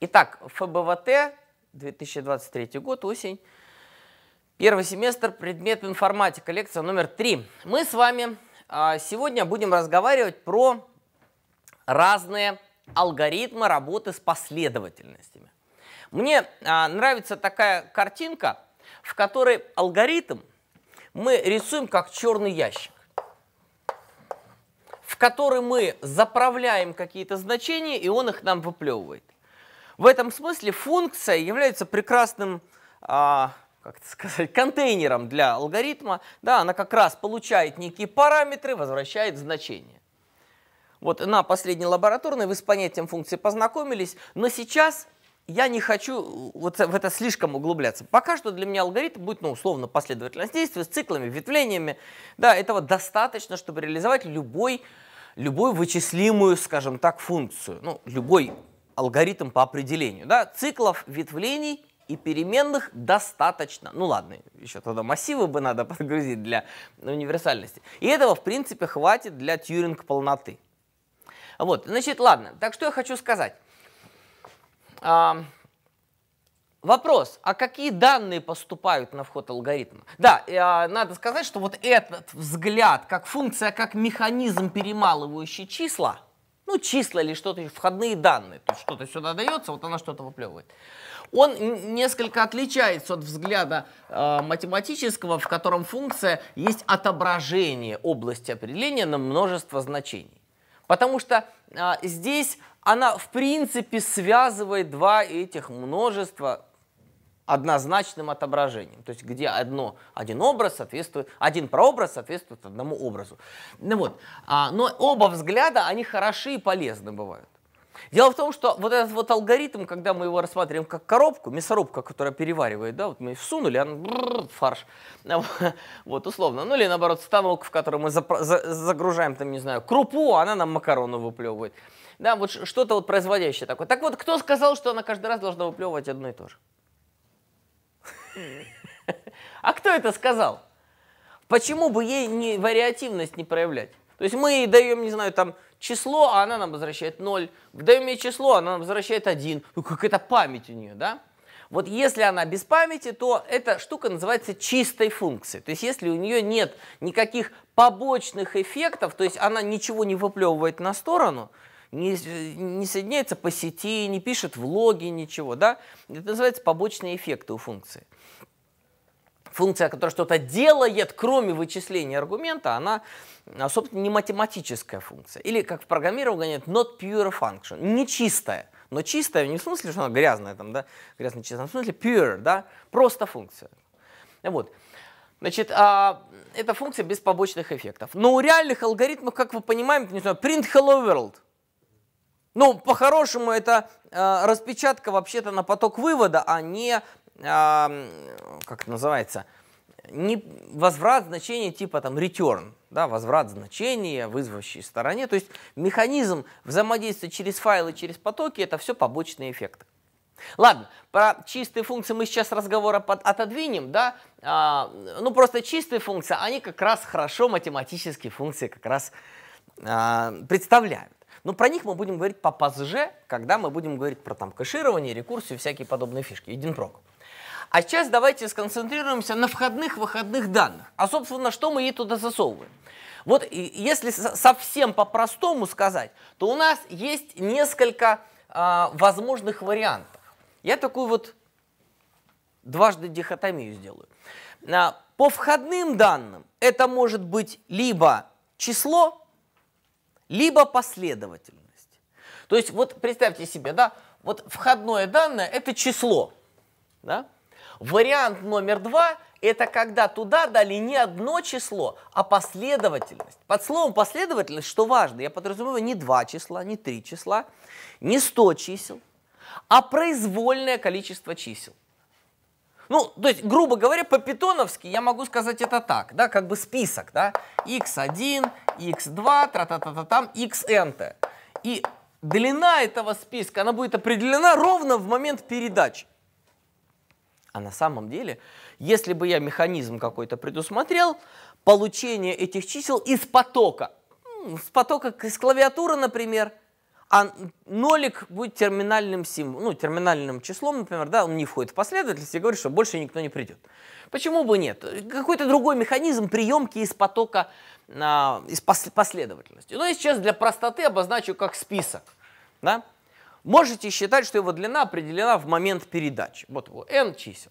Итак, ФБВТ, 2023 год, осень. Первый семестр, предмет информатика, лекция номер три. Мы с вами а, сегодня будем разговаривать про разные алгоритмы работы с последовательностями. Мне а, нравится такая картинка, в которой алгоритм мы рисуем как черный ящик, в который мы заправляем какие-то значения, и он их нам выплевывает. В этом смысле функция является прекрасным а, как это сказать, контейнером для алгоритма. Да, она как раз получает некие параметры, возвращает значение. Вот на последней лабораторной вы с понятием функции познакомились, но сейчас я не хочу вот в это слишком углубляться. Пока что для меня алгоритм будет, ну, условно, последовательность действий с циклами, ветвлениями. Да, этого достаточно, чтобы реализовать любой любую вычислимую, скажем так, функцию. Ну, любой алгоритм по определению. Да? Циклов ветвлений и переменных достаточно. Ну ладно, еще тогда массивы бы надо подгрузить для ну, универсальности. И этого, в принципе, хватит для тьюринг полноты. Вот, значит, ладно. Так что я хочу сказать. А, вопрос, а какие данные поступают на вход алгоритма? Да, а, надо сказать, что вот этот взгляд, как функция, как механизм, перемалывающий числа – ну, числа или что-то, входные данные, то что-то сюда дается, вот она что-то выплевывает. Он несколько отличается от взгляда э, математического, в котором функция есть отображение области определения на множество значений. Потому что э, здесь она в принципе связывает два этих множества однозначным отображением, то есть где одно, один образ соответствует, один прообраз соответствует одному образу. Ну вот, а, но оба взгляда, они хороши и полезны бывают. Дело в том, что вот этот вот алгоритм, когда мы его рассматриваем как коробку, мясорубка, которая переваривает, да, вот мы всунули, она фарш, вот условно, ну или наоборот станок, в который мы загружаем там, не знаю, крупу, она нам макарону выплевывает, да, вот что-то вот производящее такое. Так вот, кто сказал, что она каждый раз должна выплевывать одно и то же? А кто это сказал? Почему бы ей не, вариативность не проявлять? То есть мы ей даем, не знаю, там число, а она нам возвращает 0. Даем ей число, а она нам возвращает 1. Ну, какая-то память у нее, да? Вот если она без памяти, то эта штука называется чистой функцией. То есть если у нее нет никаких побочных эффектов, то есть она ничего не выплевывает на сторону, не, не соединяется по сети, не пишет влоги, ничего, да? Это называется побочные эффекты у функции функция, которая что-то делает, кроме вычисления аргумента, она, а, собственно, не математическая функция. Или, как в программировании говорят, not pure function, нечистая, Но чистая не в смысле, что она грязная, там, да, грязная чистая, а в смысле pure, да, просто функция. Вот. Значит, а, это функция без побочных эффектов. Но у реальных алгоритмов, как вы понимаете, не знаю, print hello world. Ну, по-хорошему, это э, распечатка вообще-то на поток вывода, а не как это называется, не возврат значения типа там return, да, возврат значения вызвавшей стороне. То есть механизм взаимодействия через файлы, через потоки – это все побочные эффекты. Ладно, про чистые функции мы сейчас разговора под, отодвинем, да, а, ну просто чистые функции, они как раз хорошо математические функции как раз а, представляют. Но про них мы будем говорить попозже, когда мы будем говорить про там кэширование, рекурсию всякие подобные фишки, Един единпрок. А сейчас давайте сконцентрируемся на входных-выходных данных. А, собственно, что мы ей туда засовываем? Вот если совсем по-простому сказать, то у нас есть несколько а, возможных вариантов. Я такую вот дважды дихотомию сделаю. А, по входным данным это может быть либо число, либо последовательность. То есть вот представьте себе, да, вот входное данное это число, да, Вариант номер два – это когда туда дали не одно число, а последовательность. Под словом последовательность, что важно, я подразумеваю не два числа, не три числа, не сто чисел, а произвольное количество чисел. Ну, то есть, грубо говоря, по-питоновски я могу сказать это так, да, как бы список, да, x1, x2, тра-та-та-та, там, xnt. И длина этого списка, она будет определена ровно в момент передачи. А на самом деле, если бы я механизм какой-то предусмотрел, получение этих чисел из потока, с потока из клавиатуры, например, а нолик будет терминальным символом, ну, терминальным числом, например, да, он не входит в последовательность, и говорит, что больше никто не придет. Почему бы нет? Какой-то другой механизм приемки из потока, а, из пос последовательности. Но ну, я сейчас для простоты обозначу как список, да, можете считать, что его длина определена в момент передачи. Вот его n чисел.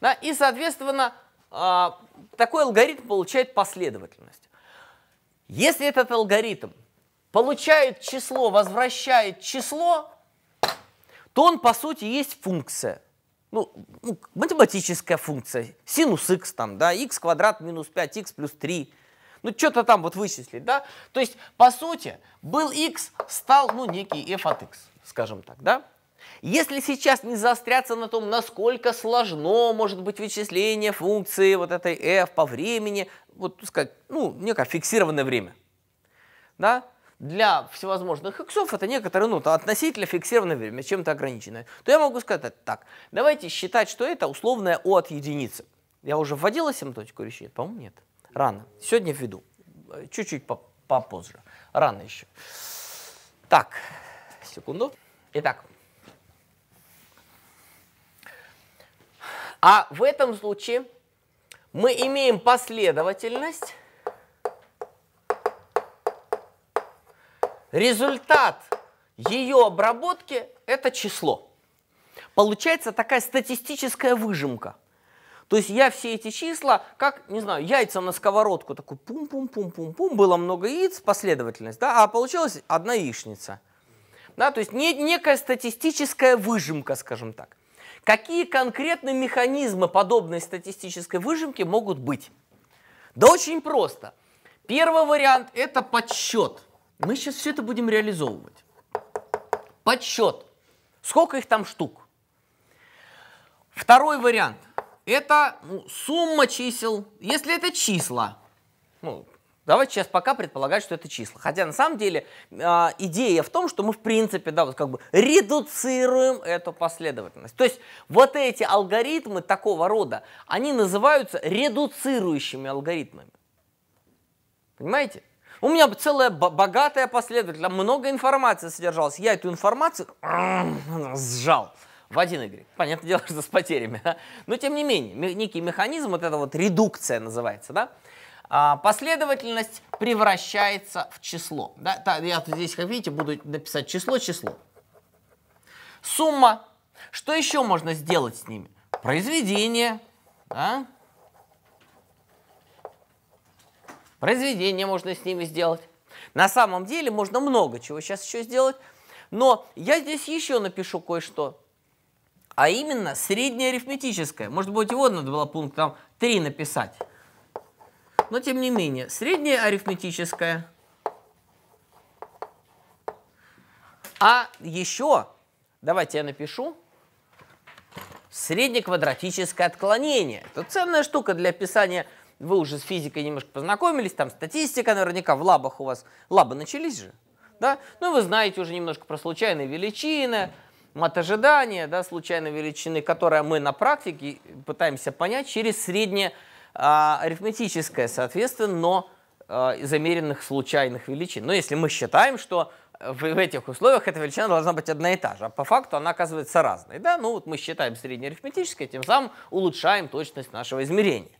Да, и, соответственно, а, такой алгоритм получает последовательность. Если этот алгоритм получает число, возвращает число, то он, по сути, есть функция. Ну, ну математическая функция. Синус x там, да, x квадрат минус 5, x плюс 3. Ну, что-то там вот вычислить, да. То есть, по сути, был x, стал, ну, некий f от x скажем так, да? Если сейчас не заостряться на том, насколько сложно может быть вычисление функции вот этой f по времени, вот, сказать, ну, некое фиксированное время, да, для всевозможных иксов это некоторое, ну, относительно фиксированное время, чем-то ограниченное, то я могу сказать так, давайте считать, что это условное O от единицы. Я уже вводила симптотику решения? По-моему, нет. Рано. Сегодня введу. Чуть-чуть попозже. Рано еще. Так, секунду. Итак. А в этом случае мы имеем последовательность. Результат ее обработки – это число. Получается такая статистическая выжимка. То есть я все эти числа, как, не знаю, яйца на сковородку, такой пум-пум-пум-пум-пум, было много яиц, последовательность, да, а получилась одна яичница – да, то есть некая статистическая выжимка, скажем так. Какие конкретно механизмы подобной статистической выжимки могут быть? Да очень просто. Первый вариант – это подсчет. Мы сейчас все это будем реализовывать. Подсчет. Сколько их там штук? Второй вариант – это ну, сумма чисел. Если это числа, ну, Давайте сейчас пока предполагать, что это числа. Хотя на самом деле а, идея в том, что мы в принципе, да, вот как бы редуцируем эту последовательность. То есть вот эти алгоритмы такого рода, они называются редуцирующими алгоритмами. Понимаете? У меня целая богатая последовательность, много информации содержалось. Я эту информацию сжал в один Y. Понятное дело, что с потерями. Но тем не менее, некий механизм, вот эта вот редукция называется, да? А, последовательность превращается в число. Да? Я здесь, как видите, буду написать число-число. Сумма. Что еще можно сделать с ними? Произведение. Да? Произведение можно с ними сделать. На самом деле можно много чего сейчас еще сделать. Но я здесь еще напишу кое-что. А именно среднеарифметическое. Может быть, его надо было пунктом 3 написать. Но тем не менее, среднее арифметическое. А еще, давайте я напишу, среднеквадратическое отклонение. Это ценная штука для описания вы уже с физикой немножко познакомились, там статистика наверняка в лабах у вас, лабы начались же, да? Ну, вы знаете уже немножко про случайные величины, мат да, случайной величины, которое мы на практике пытаемся понять через среднее а, арифметическое, соответственно, но а, замеренных случайных величин. Но если мы считаем, что э, в, в этих условиях эта величина должна быть одна и та же, а по факту она оказывается разной. Да? Ну вот мы считаем среднеарифметическое, тем самым улучшаем точность нашего измерения.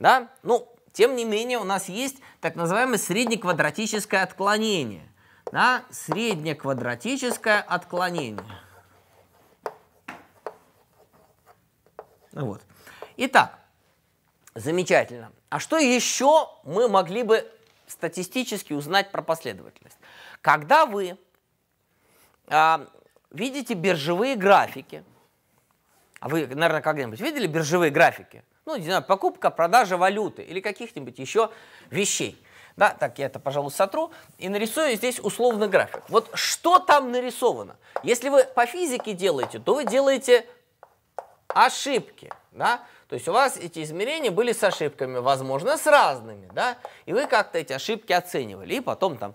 Да? Ну, тем не менее, у нас есть так называемое среднеквадратическое отклонение. Да? Среднеквадратическое отклонение. Вот. Итак, Замечательно. А что еще мы могли бы статистически узнать про последовательность? Когда вы а, видите биржевые графики, а вы, наверное, когда-нибудь видели биржевые графики? Ну, не знаю, покупка, продажа валюты или каких-нибудь еще вещей. Да, так я это, пожалуй, сотру и нарисую здесь условный график. Вот что там нарисовано? Если вы по физике делаете, то вы делаете ошибки, да? То есть у вас эти измерения были с ошибками, возможно, с разными, да? И вы как-то эти ошибки оценивали, и потом там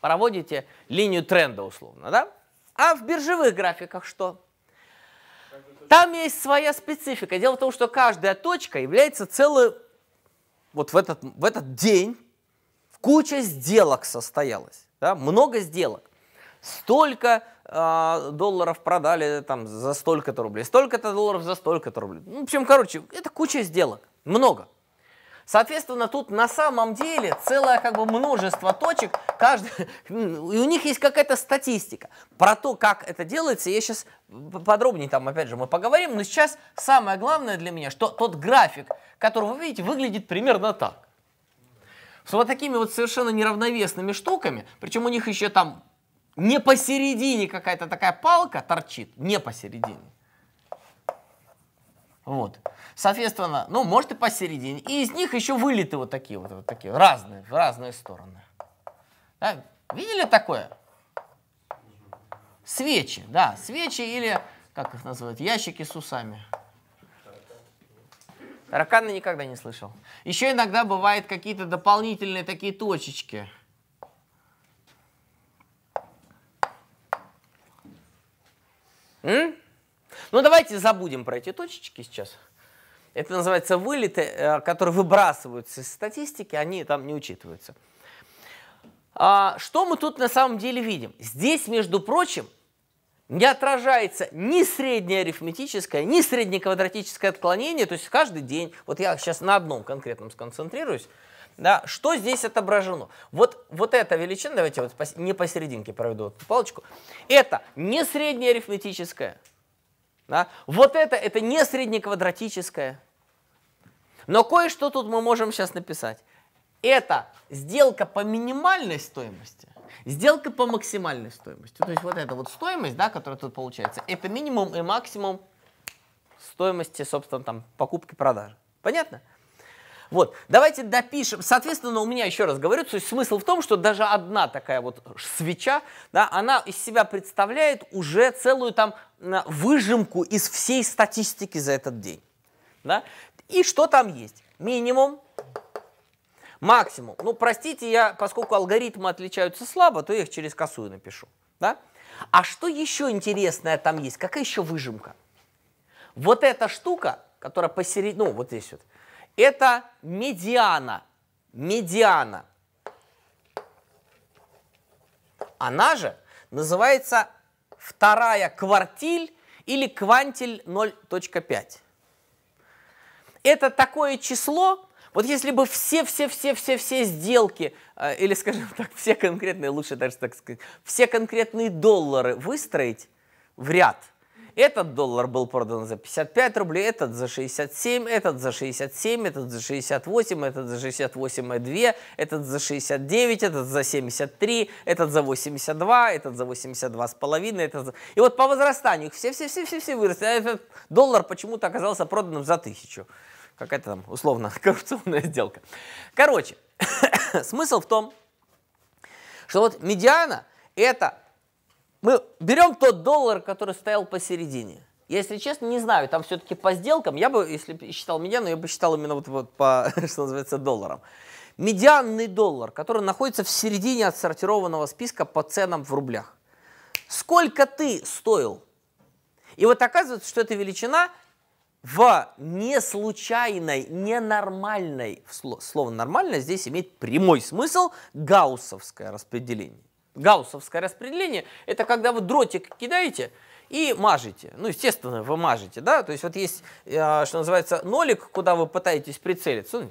проводите линию тренда условно, да? А в биржевых графиках что? Там есть своя специфика. Дело в том, что каждая точка является целым... Вот в этот, в этот день куча сделок состоялась. Да? Много сделок. Столько а, долларов продали там за столько-то рублей, столько-то долларов за столько-то рублей. Ну, в общем, короче, это куча сделок, много. Соответственно, тут на самом деле целое как бы множество точек, каждый, и у них есть какая-то статистика. Про то, как это делается, я сейчас подробнее там, опять же, мы поговорим, но сейчас самое главное для меня, что тот график, который вы видите, выглядит примерно так. С вот такими вот совершенно неравновесными штуками, причем у них еще там не посередине какая-то такая палка торчит, не посередине. Вот. Соответственно, ну, может и посередине. И из них еще вылеты вот такие вот, вот такие, разные, в разные стороны. Да? Видели такое? Свечи, да, свечи или, как их называют, ящики с усами. Тараканы никогда не слышал. Еще иногда бывают какие-то дополнительные такие точечки. М? Ну давайте забудем про эти точечки сейчас. Это называется вылеты, э, которые выбрасываются из статистики, они там не учитываются. А что мы тут на самом деле видим? Здесь, между прочим, не отражается ни среднее арифметическое, ни среднеквадратическое отклонение, то есть каждый день, вот я сейчас на одном конкретном сконцентрируюсь, да, что здесь отображено? Вот, вот эта величина, давайте вот пос, не посерединке проведу вот палочку. Это не среднее арифметическое. Да? Вот это, это не среднеквадратическое. Но кое-что тут мы можем сейчас написать. Это сделка по минимальной стоимости, сделка по максимальной стоимости. То есть вот эта вот стоимость, да, которая тут получается, это минимум и максимум стоимости, собственно, там, покупки-продажи. Понятно? Вот, давайте допишем. Соответственно, у меня, еще раз говорю, то есть смысл в том, что даже одна такая вот свеча, да, она из себя представляет уже целую там выжимку из всей статистики за этот день. Да? И что там есть? Минимум, максимум. Ну, простите, я, поскольку алгоритмы отличаются слабо, то я их через косую напишу. Да? А что еще интересное там есть? Какая еще выжимка? Вот эта штука, которая посередине, ну, вот здесь вот, это медиана. Медиана. Она же называется вторая квартиль или квантиль 0.5. Это такое число, вот если бы все-все-все-все-все сделки, э, или, скажем так, все конкретные, лучше даже так сказать, все конкретные доллары выстроить в ряд – этот доллар был продан за 55 рублей, этот за 67, этот за 67, этот за 68, этот за 68,2, этот за 69, этот за 73, этот за 82, этот за 82,5, этот за... И вот по возрастанию все-все-все-все выросли, а этот доллар почему-то оказался проданным за тысячу. Какая-то там условно коррупционная сделка. Короче, смысл в том, что вот медиана – это мы берем тот доллар, который стоял посередине. Я, если честно, не знаю, там все-таки по сделкам, я бы, если бы считал медиану, я бы считал именно вот, вот по, что называется, долларам. Медианный доллар, который находится в середине отсортированного списка по ценам в рублях. Сколько ты стоил? И вот оказывается, что эта величина в неслучайной, ненормальной, слово «нормально» здесь имеет прямой смысл, гауссовское распределение гауссовское распределение, это когда вы дротик кидаете и мажете. Ну, естественно, вы мажете, да? То есть вот есть, э, что называется, нолик, куда вы пытаетесь прицелиться, ну,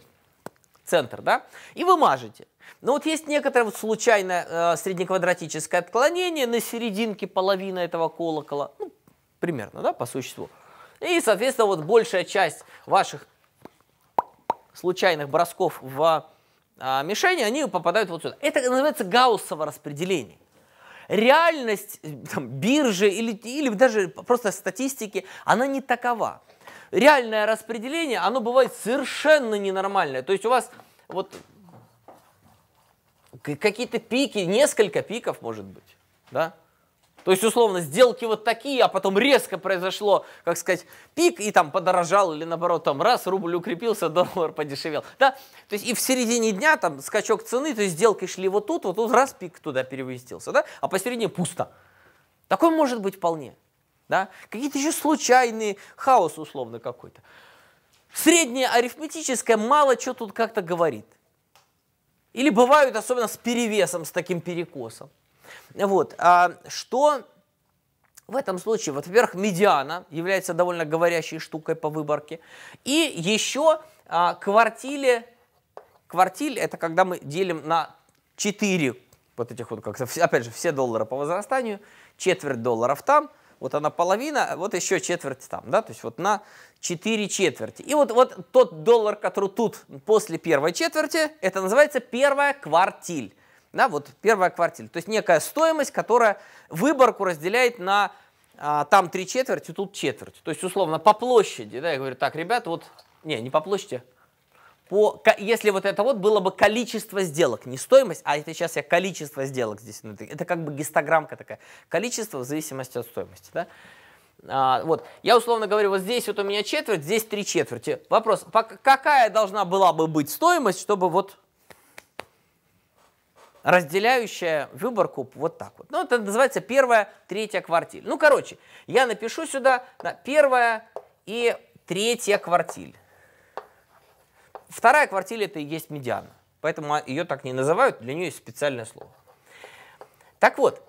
центр, да? И вы мажете. Но вот есть некоторое вот случайное э, среднеквадратическое отклонение на серединке половины этого колокола, ну, примерно, да, по существу. И, соответственно, вот большая часть ваших случайных бросков в а, мишени, они попадают вот сюда. Это называется гауссово распределение. Реальность э, там, биржи или, или даже просто статистики, она не такова. Реальное распределение, оно бывает совершенно ненормальное. То есть у вас вот какие-то пики, несколько пиков может быть, да? То есть, условно, сделки вот такие, а потом резко произошло, как сказать, пик, и там подорожал, или наоборот, там раз, рубль укрепился, доллар подешевел. Да? То есть, и в середине дня там скачок цены, то есть сделки шли вот тут, вот тут, раз пик туда перевестился, да? а посередине пусто. Такой может быть вполне. Да? Какие-то еще случайные, хаос условно какой-то. Среднее арифметическое мало что тут как-то говорит. Или бывают, особенно с перевесом, с таким перекосом. Вот. А что в этом случае? Вот, во-первых, медиана является довольно говорящей штукой по выборке. И еще а, квартили. Квартиль – это когда мы делим на 4 вот этих вот, как опять же, все доллары по возрастанию, четверть долларов там, вот она половина, а вот еще четверть там, да, то есть вот на 4 четверти. И вот, вот тот доллар, который тут после первой четверти, это называется первая квартиль. Да, вот первая квартира. То есть некая стоимость, которая выборку разделяет на а, там три четверти, тут четверть. То есть условно по площади, да, я говорю, так, ребят, вот, не, не по площади, по, если вот это вот было бы количество сделок, не стоимость, а это сейчас я количество сделок здесь ну, это как бы гистограммка такая, количество в зависимости от стоимости, да? А, вот, я условно говорю, вот здесь вот у меня четверть, здесь три четверти. Вопрос, какая должна была бы быть стоимость, чтобы вот разделяющая выборку вот так вот. Ну, это называется первая, третья квартиль. Ну, короче, я напишу сюда на первая и третья квартиль. Вторая квартиль это и есть медиана. Поэтому ее так не называют, для нее есть специальное слово. Так вот,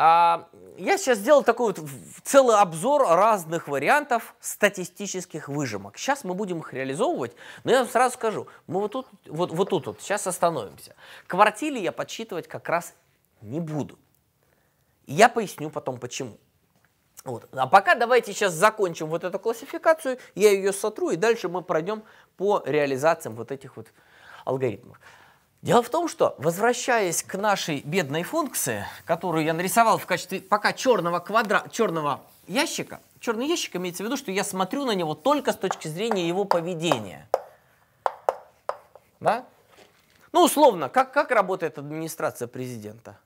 а, я сейчас сделал такой вот целый обзор разных вариантов статистических выжимок. Сейчас мы будем их реализовывать, но я вам сразу скажу, мы вот тут вот, вот тут вот сейчас остановимся. Квартили я подсчитывать как раз не буду. Я поясню потом почему. Вот. А пока давайте сейчас закончим вот эту классификацию, я ее сотру, и дальше мы пройдем по реализациям вот этих вот алгоритмов. Дело в том, что, возвращаясь к нашей бедной функции, которую я нарисовал в качестве пока черного, квадра... черного ящика, черный ящик имеется в виду, что я смотрю на него только с точки зрения его поведения. Да? Ну, условно, как, как работает администрация президента?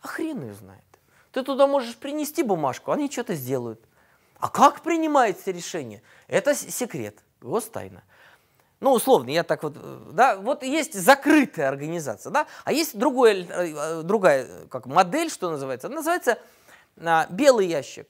А хрен ее знает. Ты туда можешь принести бумажку, они что-то сделают. А как принимается решение? Это секрет, гостайна. тайна. Ну, условно, я так вот, э, да, вот есть закрытая организация, да, а есть другое, э, э, другая как модель, что называется, называется а, белый ящик,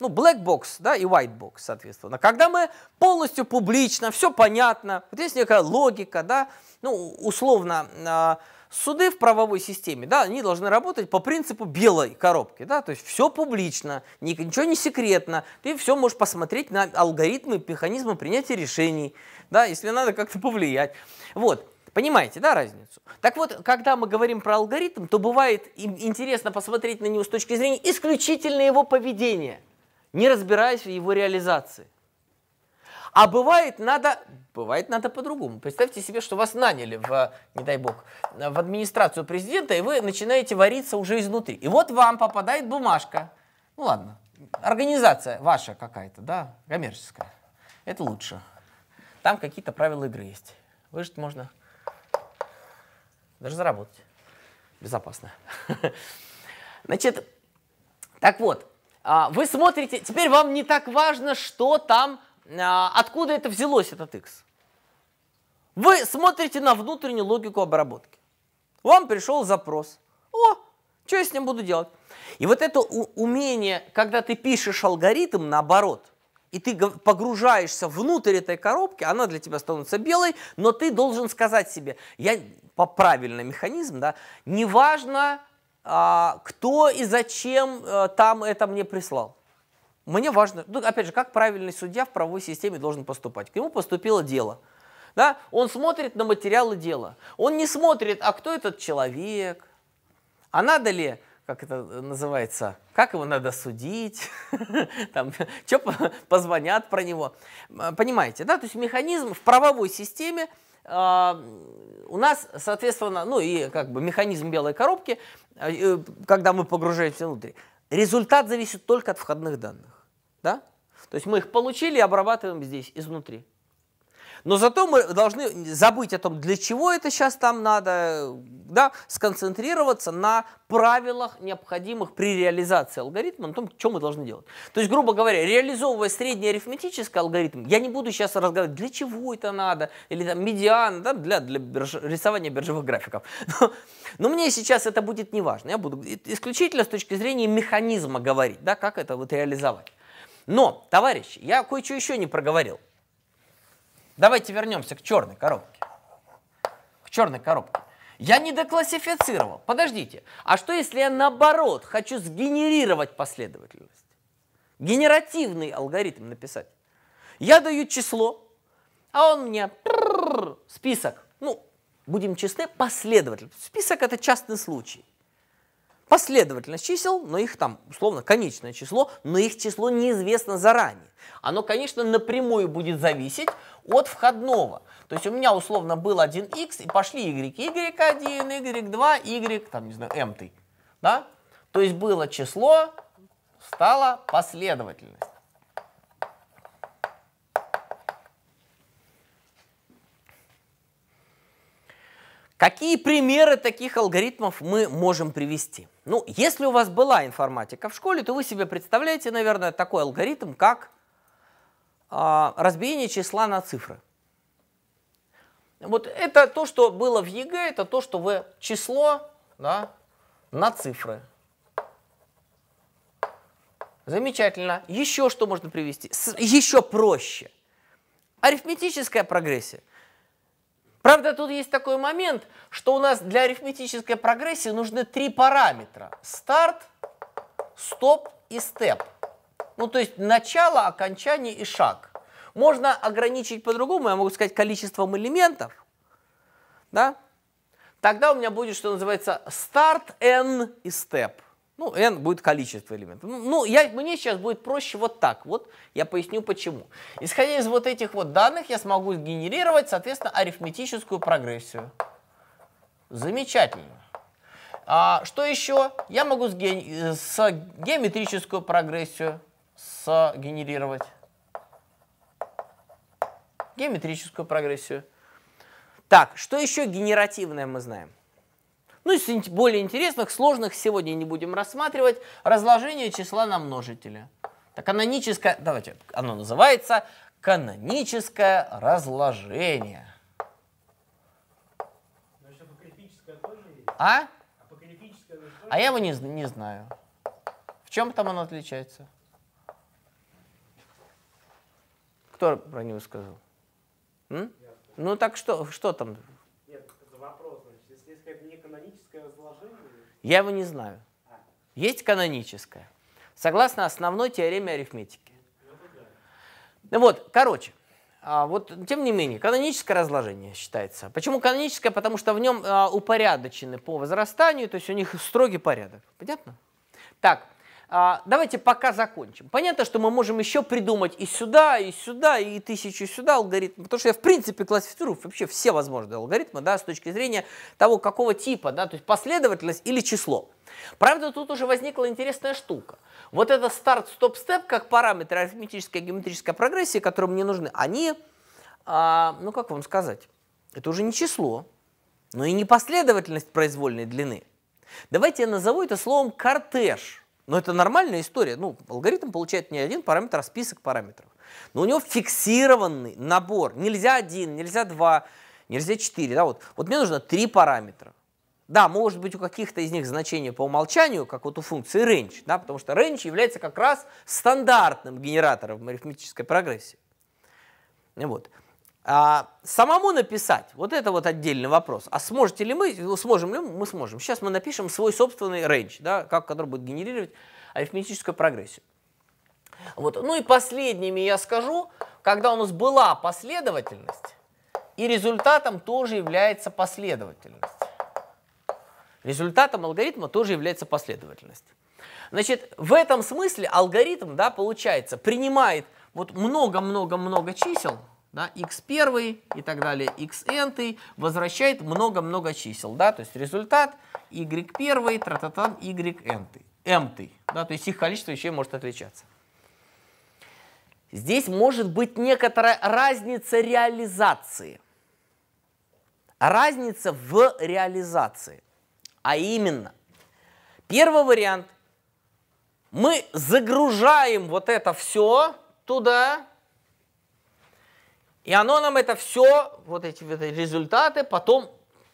ну, black box, да, и white box, соответственно. Когда мы полностью публично, все понятно, вот есть некая логика, да, ну, условно, а, Суды в правовой системе, да, они должны работать по принципу белой коробки, да, то есть все публично, ничего не секретно, ты все можешь посмотреть на алгоритмы, механизмы принятия решений, да, если надо как-то повлиять. Вот, Понимаете, да, разницу? Так вот, когда мы говорим про алгоритм, то бывает интересно посмотреть на него с точки зрения исключительно его поведения, не разбираясь в его реализации. А бывает надо, бывает надо по-другому. Представьте себе, что вас наняли в, не дай бог, в администрацию президента, и вы начинаете вариться уже изнутри. И вот вам попадает бумажка. Ну ладно, организация ваша какая-то, да, коммерческая. Это лучше. Там какие-то правила игры есть. Выжить можно даже заработать. Безопасно. Значит, так вот, а, вы смотрите, теперь вам не так важно, что там а, откуда это взялось, этот x? Вы смотрите на внутреннюю логику обработки. Вам пришел запрос. О, что я с ним буду делать? И вот это умение, когда ты пишешь алгоритм наоборот, и ты погружаешься внутрь этой коробки, она для тебя становится белой, но ты должен сказать себе, я по правильному механизму, да, неважно, а, кто и зачем э, там это мне прислал. Мне важно, ну, опять же, как правильный судья в правовой системе должен поступать. К нему поступило дело. Да? Он смотрит на материалы дела. Он не смотрит, а кто этот человек, а надо ли, как это э, называется, как его надо судить, там, что позвонят про него. Понимаете, да? То есть механизм в правовой системе а, у нас, соответственно, ну и как бы механизм белой коробки, э, когда мы погружаемся внутрь, Результат зависит только от входных данных. Да? То есть мы их получили и обрабатываем здесь, изнутри. Но зато мы должны забыть о том, для чего это сейчас там надо, да, сконцентрироваться на правилах, необходимых при реализации алгоритма, на том, что мы должны делать. То есть, грубо говоря, реализовывая средний арифметический алгоритм, я не буду сейчас разговаривать, для чего это надо, или там медиан, да, для, для бирж, рисования биржевых графиков. Но, но мне сейчас это будет не важно. Я буду исключительно с точки зрения механизма говорить, да, как это вот реализовать. Но, товарищи, я кое-что еще не проговорил. Давайте вернемся к черной коробке. К черной коробке. Я не доклассифицировал. Подождите, а что если я наоборот хочу сгенерировать последовательность? Генеративный алгоритм написать. Я даю число, а он мне список. Ну, будем честны, последовательность. Список это частный случай последовательность чисел, но их там условно конечное число, но их число неизвестно заранее. Оно, конечно, напрямую будет зависеть от входного. То есть у меня условно был 1 х, и пошли y, y1, y2, y, там, не знаю, m. -ты, да? То есть было число, стала последовательность. Какие примеры таких алгоритмов мы можем привести? Ну, если у вас была информатика в школе, то вы себе представляете, наверное, такой алгоритм, как э, разбиение числа на цифры. Вот это то, что было в ЕГЭ, это то, что вы число да, на цифры. Замечательно. Еще что можно привести? С, еще проще. Арифметическая прогрессия. Правда, тут есть такой момент, что у нас для арифметической прогрессии нужны три параметра. Старт, стоп и степ. Ну, то есть начало, окончание и шаг. Можно ограничить по-другому, я могу сказать, количеством элементов. Да? Тогда у меня будет, что называется, старт, n и степ. Ну, n будет количество элементов. Ну, ну, я, мне сейчас будет проще вот так. Вот я поясню почему. Исходя из вот этих вот данных, я смогу генерировать, соответственно, арифметическую прогрессию. Замечательно. А, что еще? Я могу с, ге с геометрическую прогрессию сгенерировать. Геометрическую прогрессию. Так, что еще генеративное мы знаем? Ну, и более интересных, сложных сегодня не будем рассматривать. Разложение числа на множители. Так, каноническое, давайте, оно называется каноническое разложение. А? а я его не, не знаю. В чем там оно отличается? Кто про него сказал? М? Ну так что, что там? Я его не знаю. Есть каноническое. Согласно основной теореме арифметики. Ну вот, короче, а вот, тем не менее, каноническое разложение считается. Почему каноническое? Потому что в нем а, упорядочены по возрастанию, то есть у них строгий порядок. Понятно? Так, а, давайте пока закончим. Понятно, что мы можем еще придумать и сюда, и сюда, и тысячу сюда алгоритм. потому что я в принципе классифицирую вообще все возможные алгоритмы, да, с точки зрения того, какого типа, да, то есть последовательность или число. Правда, тут уже возникла интересная штука. Вот это старт-стоп-степ, как параметры арифметической и геометрической прогрессии, которые мне нужны, они, а, ну как вам сказать, это уже не число, но и не последовательность произвольной длины. Давайте я назову это словом кортеж – но это нормальная история. Ну, алгоритм получает не один параметр, а список параметров. Но у него фиксированный набор. Нельзя один, нельзя два, нельзя четыре. Да? Вот, вот мне нужно три параметра. Да, может быть у каких-то из них значение по умолчанию, как вот у функции range, да, потому что range является как раз стандартным генератором в арифметической прогрессии. Вот. А, самому написать, вот это вот отдельный вопрос. А сможете ли мы, ну, сможем ли мы, мы сможем. Сейчас мы напишем свой собственный range, да, как, который будет генерировать арифметическую прогрессию. Вот. Ну и последними я скажу, когда у нас была последовательность, и результатом тоже является последовательность. Результатом алгоритма тоже является последовательность. Значит, в этом смысле алгоритм, да, получается, принимает вот много-много-много чисел, да, x1 и так далее, xn возвращает много-много чисел, да, то есть результат y1, тра-та-там, yn, m, да, то есть их количество еще может отличаться. Здесь может быть некоторая разница реализации. Разница в реализации. А именно, первый вариант. Мы загружаем вот это все туда, и оно нам это все, вот эти, вот эти результаты, потом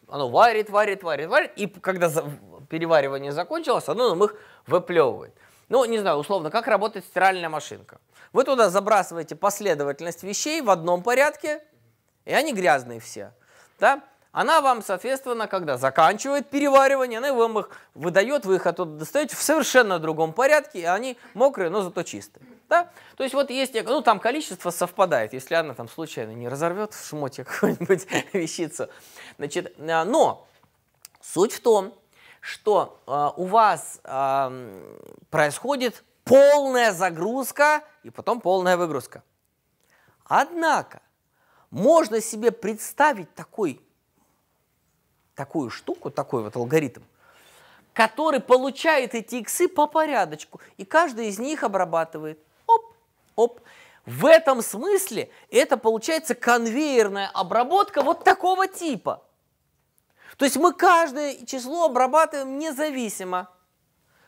оно варит, варит, варит, варит, и когда переваривание закончилось, оно нам их выплевывает. Ну, не знаю, условно, как работает стиральная машинка. Вы туда забрасываете последовательность вещей в одном порядке, и они грязные все. Да? Она вам, соответственно, когда заканчивает переваривание, она вам их выдает, вы их оттуда достаете в совершенно другом порядке, и они мокрые, но зато чистые. Да? То есть вот есть, ну там количество совпадает, если она там случайно не разорвет в шмоте какую-нибудь вещицу. Значит, а, но суть в том, что э, у вас э, происходит полная загрузка и потом полная выгрузка. Однако, можно себе представить такой, такую штуку, такой вот алгоритм, который получает эти иксы по порядочку, и каждый из них обрабатывает оп. В этом смысле это получается конвейерная обработка вот такого типа. То есть мы каждое число обрабатываем независимо.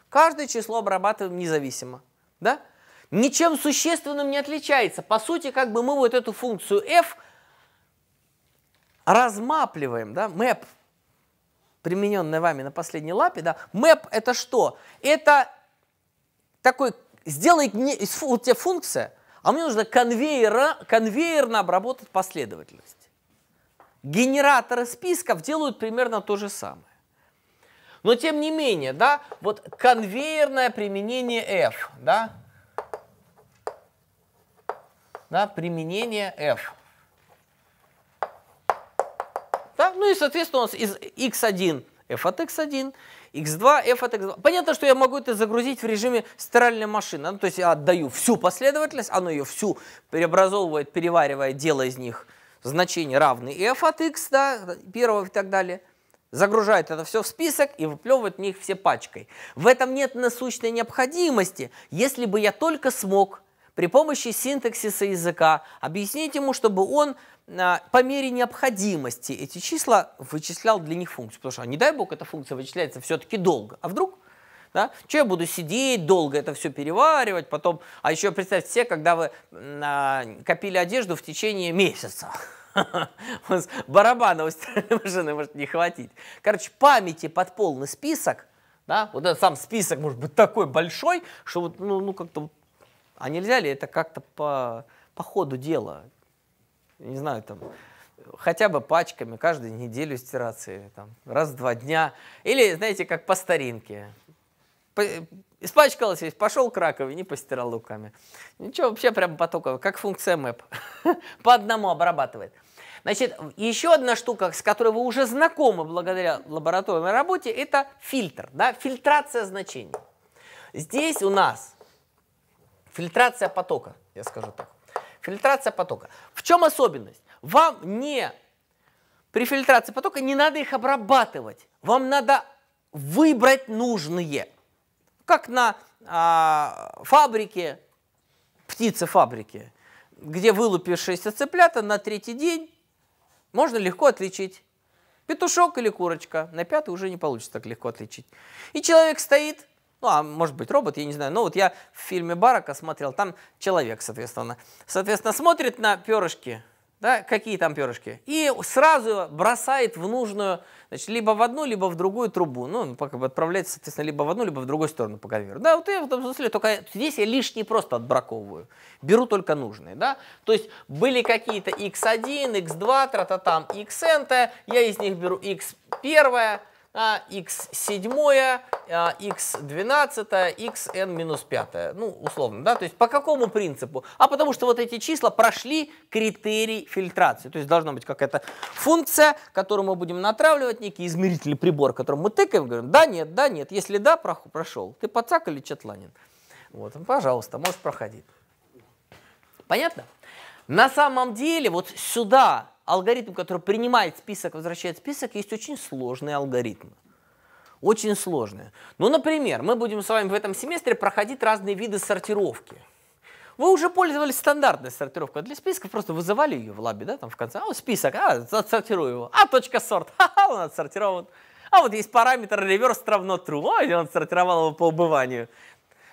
Каждое число обрабатываем независимо. Да? Ничем существенным не отличается. По сути, как бы мы вот эту функцию f размапливаем, да, map, примененная вами на последней лапе, да, map это что? Это такой сделай мне, вот тебе функция, а мне нужно конвейера, конвейерно обработать последовательность. Генераторы списков делают примерно то же самое. Но тем не менее, да, вот конвейерное применение F, да, да, применение F. Да? Ну и, соответственно, у нас из x1 f от x1, x2, f от x2. Понятно, что я могу это загрузить в режиме стиральной машины. Ну, то есть я отдаю всю последовательность, оно ее всю преобразовывает, переваривает, делая из них значения равные f от x, да, первого и так далее. Загружает это все в список и выплевывает в них все пачкой. В этом нет насущной необходимости, если бы я только смог при помощи синтаксиса языка, объяснить ему, чтобы он а, по мере необходимости эти числа вычислял для них функцию. Потому что, «А не дай бог, эта функция вычисляется все-таки долго. А вдруг? Да? Че я буду сидеть, долго это все переваривать, потом... А еще представьте себе, когда вы а, копили одежду в течение месяца. Барабана у машины может не хватить. Короче, памяти под полный список, да, вот этот сам список может быть такой большой, что вот, ну, ну как-то а нельзя ли это как-то по, по ходу дела? Не знаю, там, хотя бы пачками каждую неделю стираться, там, раз в два дня. Или, знаете, как по старинке. По, испачкалась пошел к раковине, постирал руками. Ничего, вообще прям потоково, как функция мэп. По одному обрабатывает. Значит, еще одна штука, с которой вы уже знакомы благодаря лабораторной работе, это фильтр, да, фильтрация значений. Здесь у нас Фильтрация потока, я скажу так. Фильтрация потока. В чем особенность? Вам не при фильтрации потока не надо их обрабатывать. Вам надо выбрать нужные. Как на а, фабрике, птицефабрике, где вылупишь 6 цыплята на третий день, можно легко отличить. Петушок или курочка. На пятый уже не получится так легко отличить. И человек стоит, ну, а может быть робот, я не знаю. Но ну, вот я в фильме Барака смотрел, там человек, соответственно. Соответственно, смотрит на перышки, да, какие там перышки, и сразу бросает в нужную, значит, либо в одну, либо в другую трубу. Ну, он как бы отправляется, соответственно, либо в одну, либо в другую сторону по конвейеру. Да, вот я в том смысле только здесь я лишние просто отбраковываю. Беру только нужные, да. То есть были какие-то x1, x2, тра-та там, xn, я из них беру x1, x7, x12, xn-5. Ну, условно, да? То есть по какому принципу? А потому что вот эти числа прошли критерий фильтрации. То есть должна быть какая-то функция, которую мы будем натравливать, некий измерительный прибор, которым мы тыкаем, говорим, да, нет, да, нет. Если да, прошел. Ты подсак или чатланин? Вот, ну, пожалуйста, можешь проходить. Понятно? На самом деле вот сюда алгоритм, который принимает список, возвращает список, есть очень сложные алгоритмы. Очень сложные. Ну, например, мы будем с вами в этом семестре проходить разные виды сортировки. Вы уже пользовались стандартной сортировкой для списков, просто вызывали ее в лабе, да, там в конце, а вот список, а, отсортирую его, а, точка сорт, ха-ха, он отсортирован. А вот есть параметр реверс равно true, ой, он отсортировал его по убыванию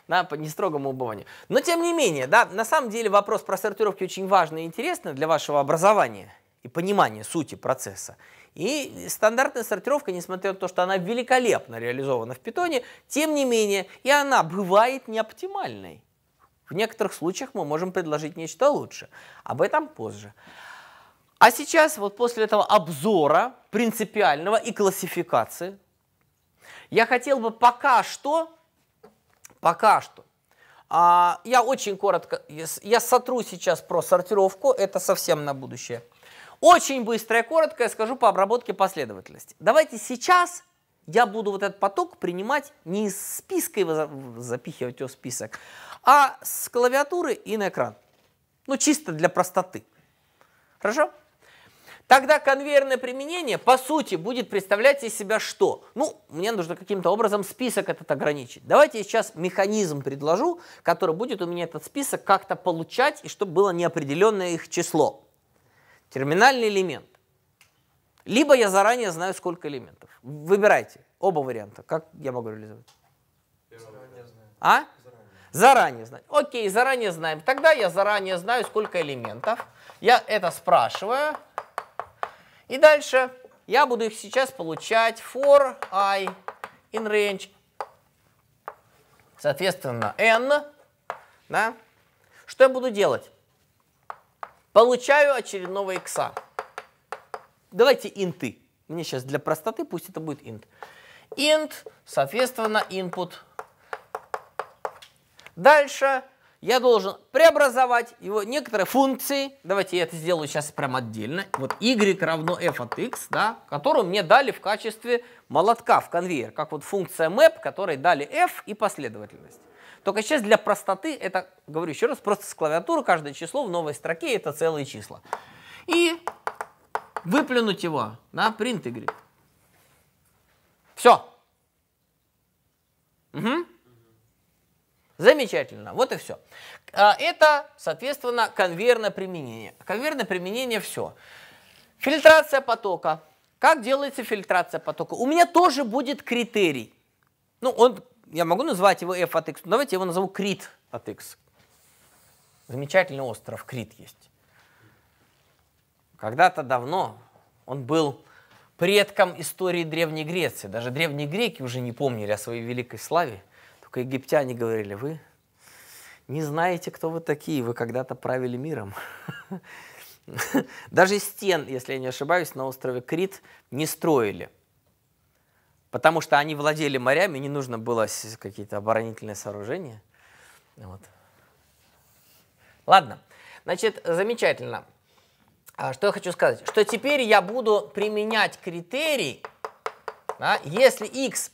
да, по нестрогому убыванию. Но тем не менее, да, на самом деле вопрос про сортировки очень важный и интересный для вашего образования и понимание сути процесса. И стандартная сортировка, несмотря на то, что она великолепно реализована в питоне, тем не менее и она бывает неоптимальной. В некоторых случаях мы можем предложить нечто лучше. Об этом позже. А сейчас, вот после этого обзора принципиального и классификации, я хотел бы пока что, пока что, а, я очень коротко, я сотру сейчас про сортировку, это совсем на будущее – очень быстро и коротко я скажу по обработке последовательности. Давайте сейчас я буду вот этот поток принимать не из списка, его запихивать его в список, а с клавиатуры и на экран. Ну, чисто для простоты. Хорошо? Тогда конвейерное применение, по сути, будет представлять из себя что? Ну, мне нужно каким-то образом список этот ограничить. Давайте я сейчас механизм предложу, который будет у меня этот список как-то получать, и чтобы было неопределенное их число терминальный элемент. Либо я заранее знаю, сколько элементов. Выбирайте оба варианта. Как я могу реализовать? а? заранее знать. Окей, заранее знаем. Тогда я заранее знаю, сколько элементов. Я это спрашиваю. И дальше я буду их сейчас получать for i in range. Соответственно, n. Да? Что я буду делать? Получаю очередного икса. Давайте инты. Мне сейчас для простоты пусть это будет int. Int, соответственно, input. Дальше я должен преобразовать его некоторые функции. Давайте я это сделаю сейчас прям отдельно. Вот y равно f от x, да, которую мне дали в качестве молотка в конвейер, как вот функция map, которой дали f и последовательность. Только сейчас для простоты, это, говорю еще раз, просто с клавиатуры каждое число в новой строке это целые числа. И выплюнуть его на print y. Все. Угу. Замечательно, вот и все. А, это, соответственно, конвейерное применение. Конвейерное применение все. Фильтрация потока. Как делается фильтрация потока? У меня тоже будет критерий. Ну, он я могу назвать его f от x, давайте я его назову Крит от x. Замечательный остров Крит есть. Когда-то давно он был предком истории Древней Греции. Даже древние греки уже не помнили о своей великой славе. Только египтяне говорили, вы не знаете, кто вы такие, вы когда-то правили миром. Даже стен, если я не ошибаюсь, на острове Крит не строили – Потому что они владели морями, не нужно было какие-то оборонительные сооружения. Вот. Ладно, значит, замечательно. А что я хочу сказать? Что теперь я буду применять критерий, да, если x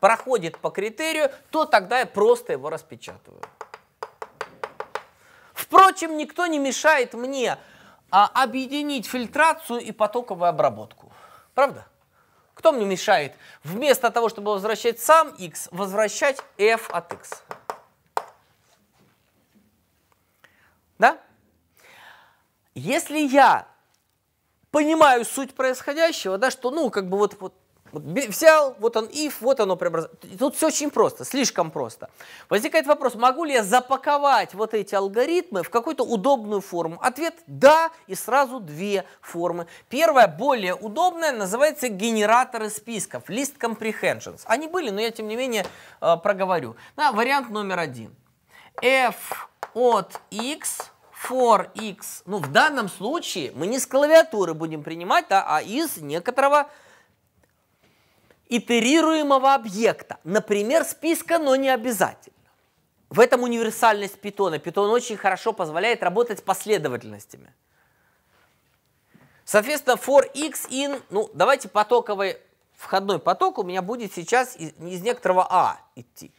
проходит по критерию, то тогда я просто его распечатываю. Впрочем, никто не мешает мне а, объединить фильтрацию и потоковую обработку. Правда? Кто мне мешает? Вместо того, чтобы возвращать сам x, возвращать f от x. Да? Если я понимаю суть происходящего, да, что, ну, как бы вот, вот вот взял, вот он if, вот оно преобразование. Тут все очень просто, слишком просто. Возникает вопрос, могу ли я запаковать вот эти алгоритмы в какую-то удобную форму? Ответ – да, и сразу две формы. Первая, более удобная, называется генераторы списков, list comprehensions. Они были, но я тем не менее э, проговорю. На вариант номер один. f от x for x. Ну, в данном случае мы не с клавиатуры будем принимать, да, а из некоторого итерируемого объекта, например, списка, но не обязательно. В этом универсальность питона. Питон очень хорошо позволяет работать с последовательностями. Соответственно, for x in, ну, давайте потоковый входной поток у меня будет сейчас из, из некоторого а идти.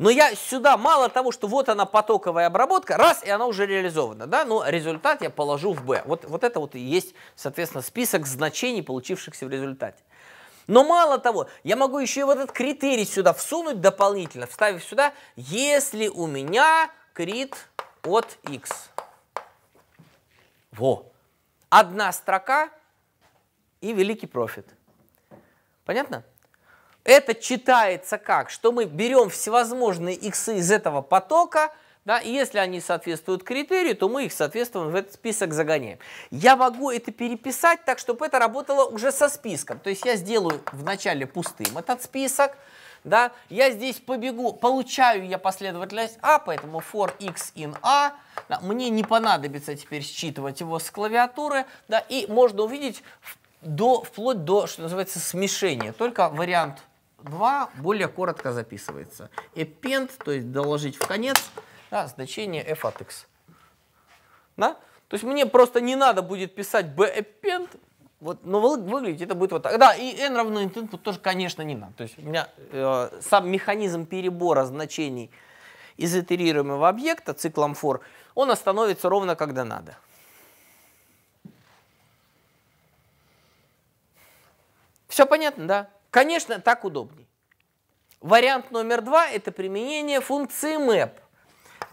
Но я сюда, мало того, что вот она потоковая обработка, раз, и она уже реализована, да, но результат я положу в B. Вот, вот это вот и есть, соответственно, список значений, получившихся в результате. Но мало того, я могу еще и вот этот критерий сюда всунуть дополнительно, вставив сюда, если у меня крит от x. Во! Одна строка и великий профит. Понятно? Это читается как? Что мы берем всевозможные иксы из этого потока, да, и если они соответствуют критерию, то мы их, соответственно, в этот список загоняем. Я могу это переписать так, чтобы это работало уже со списком. То есть я сделаю вначале пустым этот список, да, я здесь побегу, получаю я последовательность А, поэтому for x in A, да, мне не понадобится теперь считывать его с клавиатуры, да, и можно увидеть до, вплоть до, что называется, смешения, только вариант 2 более коротко записывается. Append, то есть доложить в конец да, значение f от x. Да? То есть мне просто не надо будет писать b append, вот, но выглядит это будет вот так. Да, и n равно input тоже, конечно, не надо. То есть у меня э, сам механизм перебора значений из итерируемого объекта циклом for, он остановится ровно когда надо. Все понятно, да? Конечно, так удобней. Вариант номер два – это применение функции map.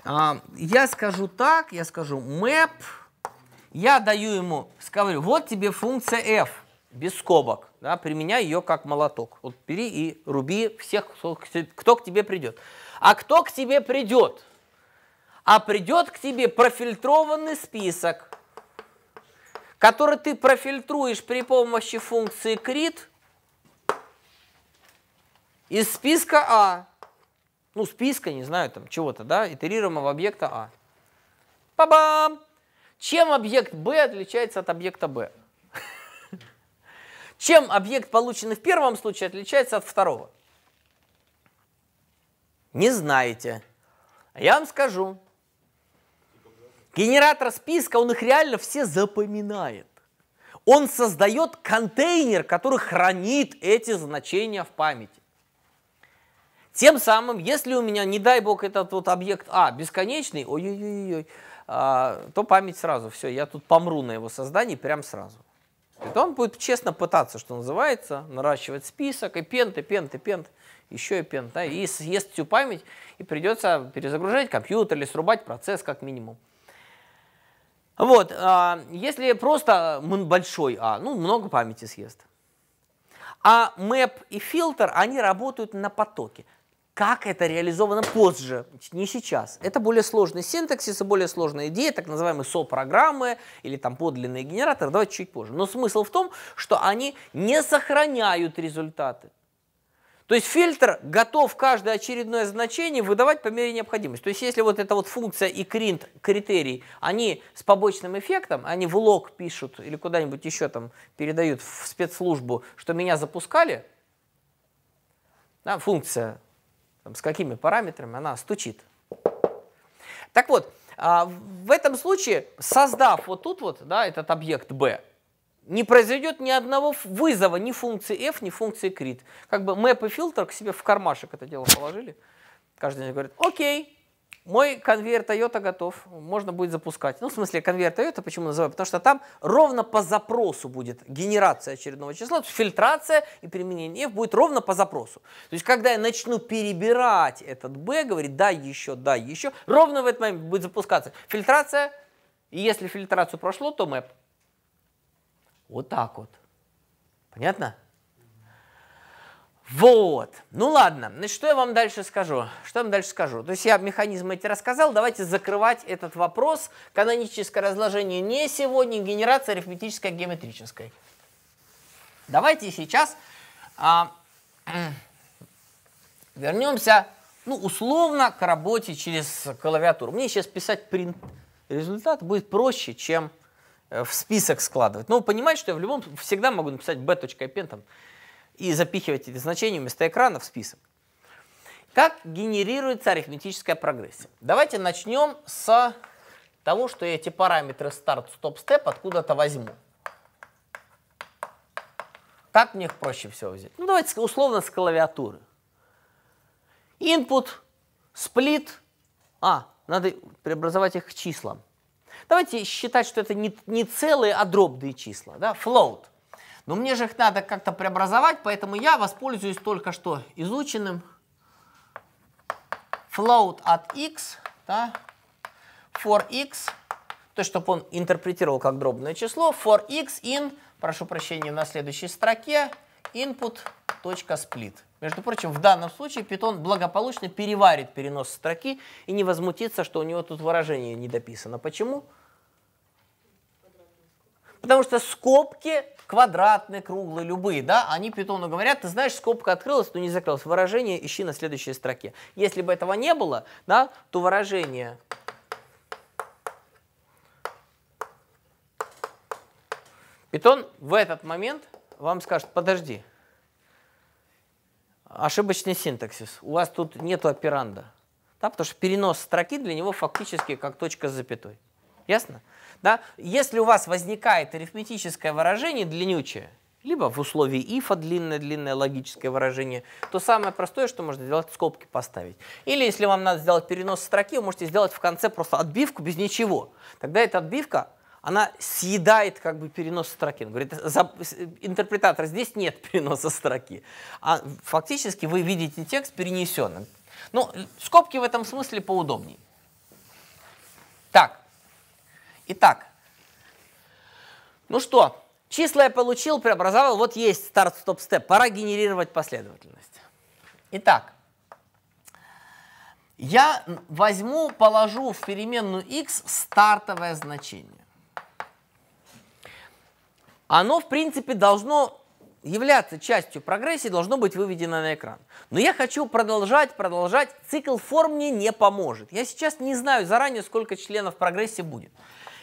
А, я скажу так, я скажу map, я даю ему, скажу, вот тебе функция f, без скобок, да, применяй ее как молоток. Вот бери и руби всех, кто, к тебе придет. А кто к тебе придет? А придет к тебе профильтрованный список, который ты профильтруешь при помощи функции crit из списка А, ну, списка, не знаю, там, чего-то, да, итерируемого объекта А. Па-бам! Чем объект Б отличается от объекта Б? Чем объект, полученный в первом случае, отличается от второго? Не знаете. Я вам скажу. Генератор списка, он их реально все запоминает. Он создает контейнер, который хранит эти значения в памяти. Тем самым, если у меня, не дай бог, этот вот объект А бесконечный, ой-ой-ой, а, то память сразу, все, я тут помру на его создании прям сразу. Это он будет честно пытаться, что называется, наращивать список, и пент, и пент, и пент, еще и пент, да, и съест всю память, и придется перезагружать компьютер или срубать процесс как минимум. Вот, а, если просто большой А, ну, много памяти съест. А map и фильтр, они работают на потоке как это реализовано позже, не сейчас. Это более сложный синтаксис и более сложная идея, так называемые сопрограммы или там подлинные генераторы, давайте чуть позже. Но смысл в том, что они не сохраняют результаты. То есть фильтр готов каждое очередное значение выдавать по мере необходимости. То есть если вот эта вот функция и кринт, критерий, они с побочным эффектом, они в лог пишут или куда-нибудь еще там передают в спецслужбу, что меня запускали, да, функция там, с какими параметрами она стучит. Так вот, а, в этом случае, создав вот тут вот да, этот объект B, не произойдет ни одного вызова ни функции f, ни функции crit. Как бы map и фильтр к себе в кармашек это дело положили. Каждый говорит, окей, мой конвейер Toyota готов, можно будет запускать. Ну, в смысле, конвейер Toyota, почему называю? Потому что там ровно по запросу будет генерация очередного числа, фильтрация и применение F будет ровно по запросу. То есть, когда я начну перебирать этот B, говорит, да, еще, да, еще, ровно в этот момент будет запускаться фильтрация, и если фильтрацию прошло, то map. Вот так вот. Понятно? Вот. Ну ладно. Значит, ну что я вам дальше скажу? Что я вам дальше скажу? То есть я механизмы эти рассказал. Давайте закрывать этот вопрос. Каноническое разложение не сегодня, генерация арифметическая, геометрическая. Давайте сейчас а, вернемся, ну, условно, к работе через клавиатуру. Мне сейчас писать принт результат будет проще, чем э, в список складывать. Но ну, вы понимаете, что я в любом всегда могу написать b.pn там и запихивать эти значения вместо экрана в список. Как генерируется арифметическая прогрессия? Давайте начнем с того, что я эти параметры старт, стоп, степ откуда-то возьму. Как мне их проще всего взять? Ну, давайте условно с клавиатуры. Input, split. А, надо преобразовать их к числам. Давайте считать, что это не, не целые, а дробные числа. Да? Float – но мне же их надо как-то преобразовать, поэтому я воспользуюсь только что изученным float от x, да, for x, то есть чтобы он интерпретировал как дробное число, for x in, прошу прощения, на следующей строке, input.split. Между прочим, в данном случае Python благополучно переварит перенос строки и не возмутится, что у него тут выражение не дописано. Почему? Почему? Потому что скобки квадратные, круглые, любые, да, они питону говорят, ты знаешь, скобка открылась, но не закрылась. Выражение ищи на следующей строке. Если бы этого не было, да, то выражение Питон в этот момент вам скажет, подожди, ошибочный синтаксис, у вас тут нету операнда. Да, потому что перенос строки для него фактически как точка с запятой. Ясно? Да? Если у вас возникает арифметическое выражение длиннючее, либо в условии ифа длинное-длинное логическое выражение, то самое простое, что можно сделать, скобки поставить. Или если вам надо сделать перенос строки, вы можете сделать в конце просто отбивку без ничего. Тогда эта отбивка, она съедает как бы перенос строки. Он говорит, за, интерпретатор, здесь нет переноса строки. А фактически вы видите текст перенесенным. Ну, скобки в этом смысле поудобнее. Так, Итак, ну что, числа я получил, преобразовал. Вот есть старт-стоп-степ. Пора генерировать последовательность. Итак, я возьму, положу в переменную x стартовое значение. Оно, в принципе, должно являться частью прогрессии, должно быть выведено на экран. Но я хочу продолжать, продолжать. Цикл форм мне не поможет. Я сейчас не знаю заранее, сколько членов прогрессии будет.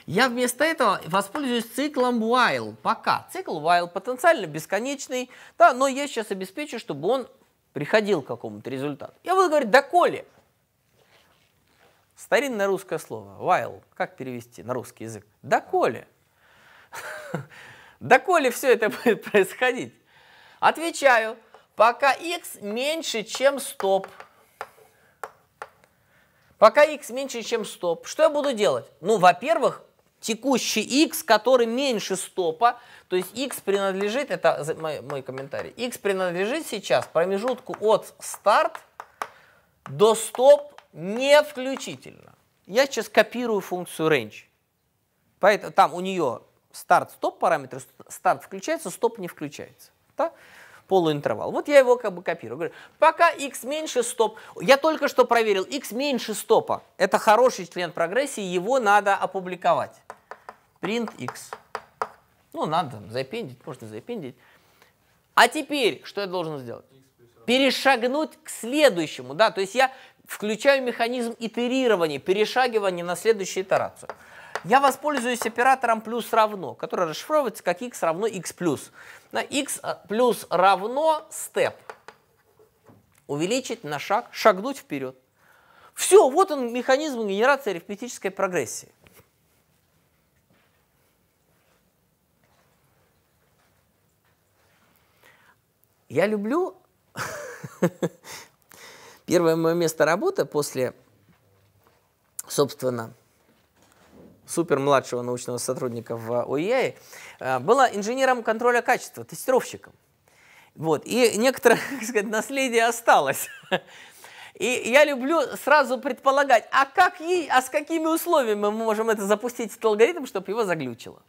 Я вместо этого воспользуюсь циклом while. Пока. Цикл while потенциально бесконечный, да, но я сейчас обеспечу, чтобы он приходил к какому-то результату. Я буду говорить «доколе». Старинное русское слово while. Как перевести на русский язык? «Доколе». Доколе все это будет происходить? Отвечаю, пока x меньше, чем стоп. Пока x меньше, чем стоп, что я буду делать? Ну, во-первых, текущий x, который меньше стопа, то есть x принадлежит, это мой, мой комментарий, x принадлежит сейчас промежутку от старт до стоп не включительно. Я сейчас копирую функцию range. Поэтому там у нее старт-стоп параметры старт включается, стоп не включается. Да? полуинтервал. Вот я его как бы копирую. Говорю, пока x меньше стоп, я только что проверил, x меньше стопа. Это хороший член прогрессии, его надо опубликовать print x. Ну, надо запиндить, можно запиндить. А теперь что я должен сделать? Перешагнуть к следующему, да, то есть я включаю механизм итерирования, перешагивания на следующую итерацию. Я воспользуюсь оператором плюс равно, который расшифровывается как x равно x плюс. На x э, плюс равно step. Увеличить на шаг, шагнуть вперед. Все, вот он механизм генерации арифметической прогрессии. Я люблю... Первое мое место работы после, собственно, супер младшего научного сотрудника в ОИАИ, э, было инженером контроля качества, тестировщиком. Вот. И некоторое, как сказать, наследие осталось. И я люблю сразу предполагать, а, как ей, а с какими условиями мы можем это запустить, этот алгоритм, чтобы его заглючило.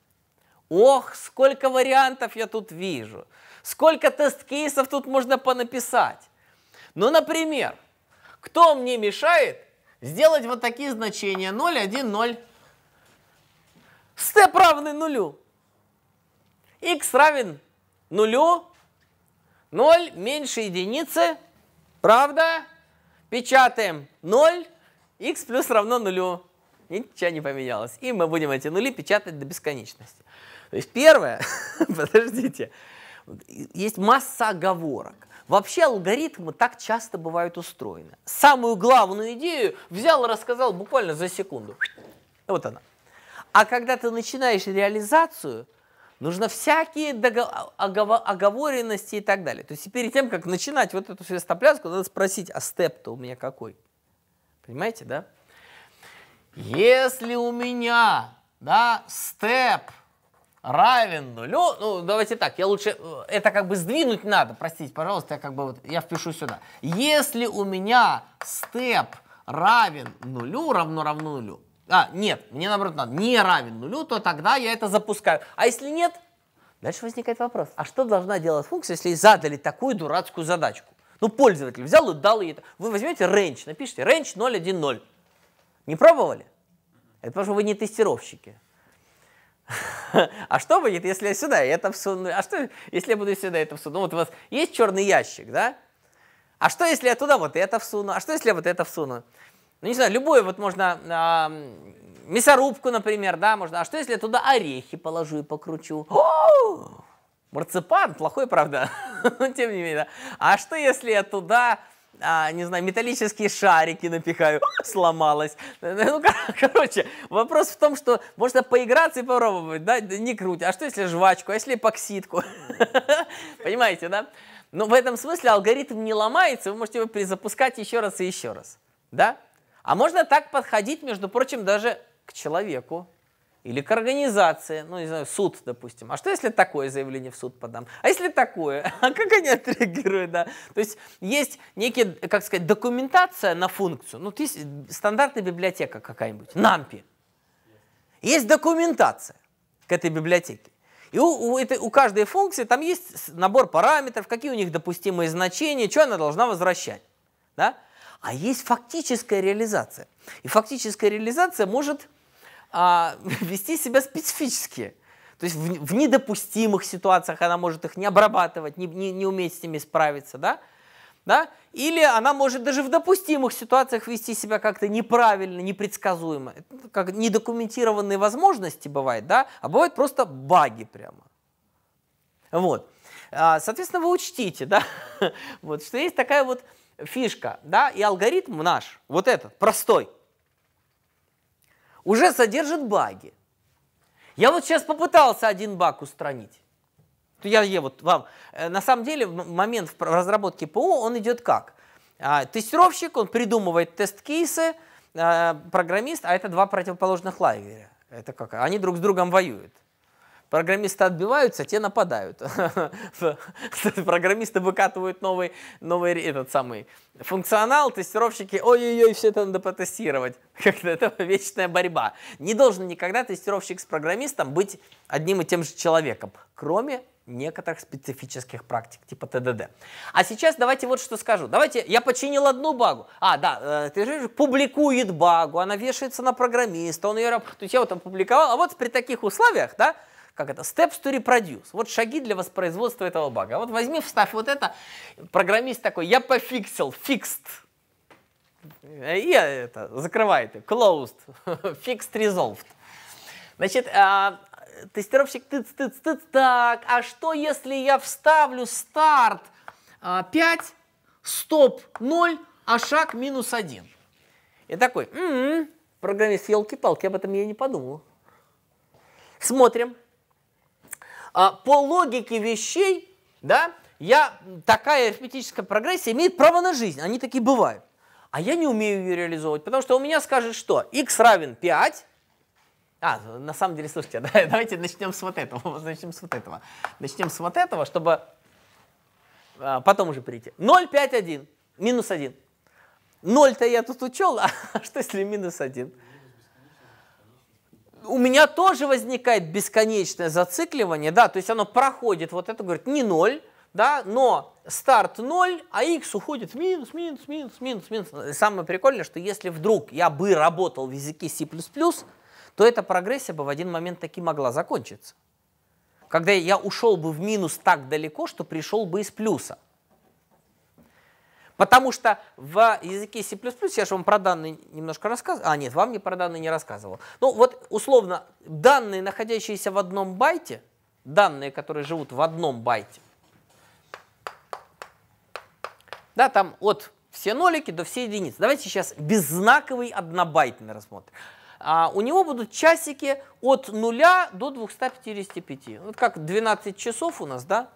Ох, сколько вариантов я тут вижу. Сколько тест-кейсов тут можно понаписать? Ну, например, кто мне мешает сделать вот такие значения 0, 1, 0? Степ равный нулю. x равен нулю, 0 меньше единицы, правда? Печатаем 0, x плюс равно нулю. Ничего не поменялось. И мы будем эти нули печатать до бесконечности. То есть первое, подождите, есть масса оговорок. Вообще алгоритмы так часто бывают устроены. Самую главную идею взял и рассказал буквально за секунду. Вот она. А когда ты начинаешь реализацию, нужно всякие догов... оговоренности и так далее. То есть перед тем, как начинать вот эту свистопляску, надо спросить, а степ-то у меня какой? Понимаете, да? Если у меня, да, степ – равен нулю. Ну, давайте так, я лучше... Э, это как бы сдвинуть надо, простите, пожалуйста, я как бы вот... Я впишу сюда. Если у меня степ равен нулю, равно равно нулю, а, нет, мне наоборот надо, не равен нулю, то тогда я это запускаю. А если нет, дальше возникает вопрос, а что должна делать функция, если задали такую дурацкую задачку? Ну, пользователь взял и дал ей это. Вы возьмете range, напишите range 010. Не пробовали? Это потому, что вы не тестировщики. А что будет, если я сюда это всуну? А что, если я буду сюда это всуну? Ну, вот у вас есть черный ящик, да? А что, если я туда вот это всуну? А что, если я вот это всуну? Ну, не знаю, любое вот можно, а, мясорубку, например, да, можно. А что, если я туда орехи положу и покручу? О! Марципан, плохой, правда, но тем не менее. А что, если я туда а, не знаю, металлические шарики напихаю, сломалась. Ну, короче, вопрос в том, что можно поиграться и попробовать, да, не круть. А что если жвачку, а если эпоксидку? Понимаете, да? Но ну, в этом смысле алгоритм не ломается, вы можете его перезапускать еще раз и еще раз, да? А можно так подходить, между прочим, даже к человеку или к организации, ну, не знаю, суд, допустим. А что, если такое заявление в суд подам? А если такое? А как они отреагируют, да? То есть есть некая, как сказать, документация на функцию. Ну, есть стандартная библиотека какая-нибудь, NAMPI. Есть документация к этой библиотеке. И у, у, этой, у каждой функции там есть набор параметров, какие у них допустимые значения, что она должна возвращать. Да? А есть фактическая реализация. И фактическая реализация может а, вести себя специфически. То есть в, в недопустимых ситуациях она может их не обрабатывать, не, не, не уметь с ними справиться, да? да? Или она может даже в допустимых ситуациях вести себя как-то неправильно, непредсказуемо. как недокументированные возможности бывают, да? А бывают просто баги прямо. Вот. А, соответственно, вы учтите, да, вот, что есть такая вот фишка, да, и алгоритм наш, вот этот, простой, уже содержит баги. Я вот сейчас попытался один баг устранить. Я, я вот вам, э, на самом деле момент в разработке ПО, он идет как? А, тестировщик, он придумывает тест-кейсы, а, программист, а это два противоположных лагеря. Это как? Они друг с другом воюют. Программисты отбиваются, те нападают. Программисты выкатывают новый, новый этот самый функционал, тестировщики, ой-ой-ой, все это надо потестировать. Как-то это вечная борьба. Не должен никогда тестировщик с программистом быть одним и тем же человеком, кроме некоторых специфических практик, типа ТДД. А сейчас давайте вот что скажу. Давайте, я починил одну багу. А, да, э, ты же публикует багу, она вешается на программиста, он ее... То есть я вот опубликовал, а вот при таких условиях, да, как это, steps to reproduce. Вот шаги для воспроизводства этого бага. А вот возьми, вставь вот это, программист такой, я пофиксил, fixed. И это, закрывает, closed, fixed resolved. Значит, а, тестировщик тыц, тыц, тыц, так, а что если я вставлю старт 5, а, стоп 0, а шаг минус 1? И такой, м-м, программист, елки-палки, об этом я не подумал. Смотрим. А, по логике вещей, да, я, такая арифметическая прогрессия имеет право на жизнь, они такие бывают. А я не умею ее реализовывать, потому что у меня скажет, что x равен 5, а, на самом деле, слушайте, давайте начнем с вот этого, начнем с вот этого, начнем с вот этого, чтобы а, потом уже прийти. 0, 5, 1, минус 1. 0-то я тут учел, а что если минус 1? у меня тоже возникает бесконечное зацикливание, да, то есть оно проходит вот это, говорит, не ноль, да, но старт ноль, а x уходит в минус, минус, минус, минус, минус. самое прикольное, что если вдруг я бы работал в языке C++, то эта прогрессия бы в один момент таки могла закончиться. Когда я ушел бы в минус так далеко, что пришел бы из плюса. Потому что в языке C++, я же вам про данные немножко рассказывал, а нет, вам не про данные не рассказывал. Ну вот условно, данные, находящиеся в одном байте, данные, которые живут в одном байте, да, там от все нолики до все единицы. Давайте сейчас беззнаковый однобайтный рассмотрим. А у него будут часики от 0 до 255. Вот как 12 часов у нас, да?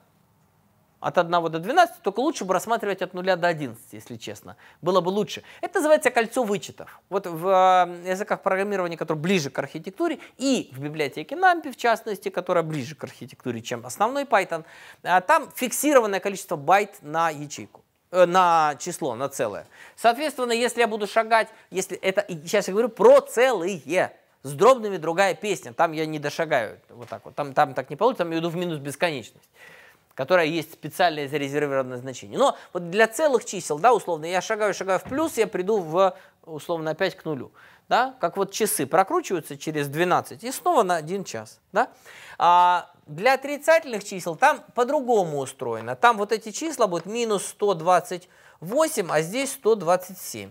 от 1 до 12, только лучше бы рассматривать от 0 до 11, если честно. Было бы лучше. Это называется кольцо вычетов. Вот в э, языках программирования, которые ближе к архитектуре, и в библиотеке NumPy, в частности, которая ближе к архитектуре, чем основной Python, э, там фиксированное количество байт на ячейку э, на число, на целое. Соответственно, если я буду шагать, если это, сейчас я говорю про целые, с дробными другая песня, там я не дошагаю вот так вот, там, там так не получится, там я иду в минус бесконечность которая есть специальное зарезервированное значение. Но вот для целых чисел, да, условно, я шагаю, шагаю в плюс, я приду в, условно, опять к нулю. Да? Как вот часы прокручиваются через 12 и снова на 1 час. Да? А для отрицательных чисел там по-другому устроено. Там вот эти числа будут минус 128, а здесь 127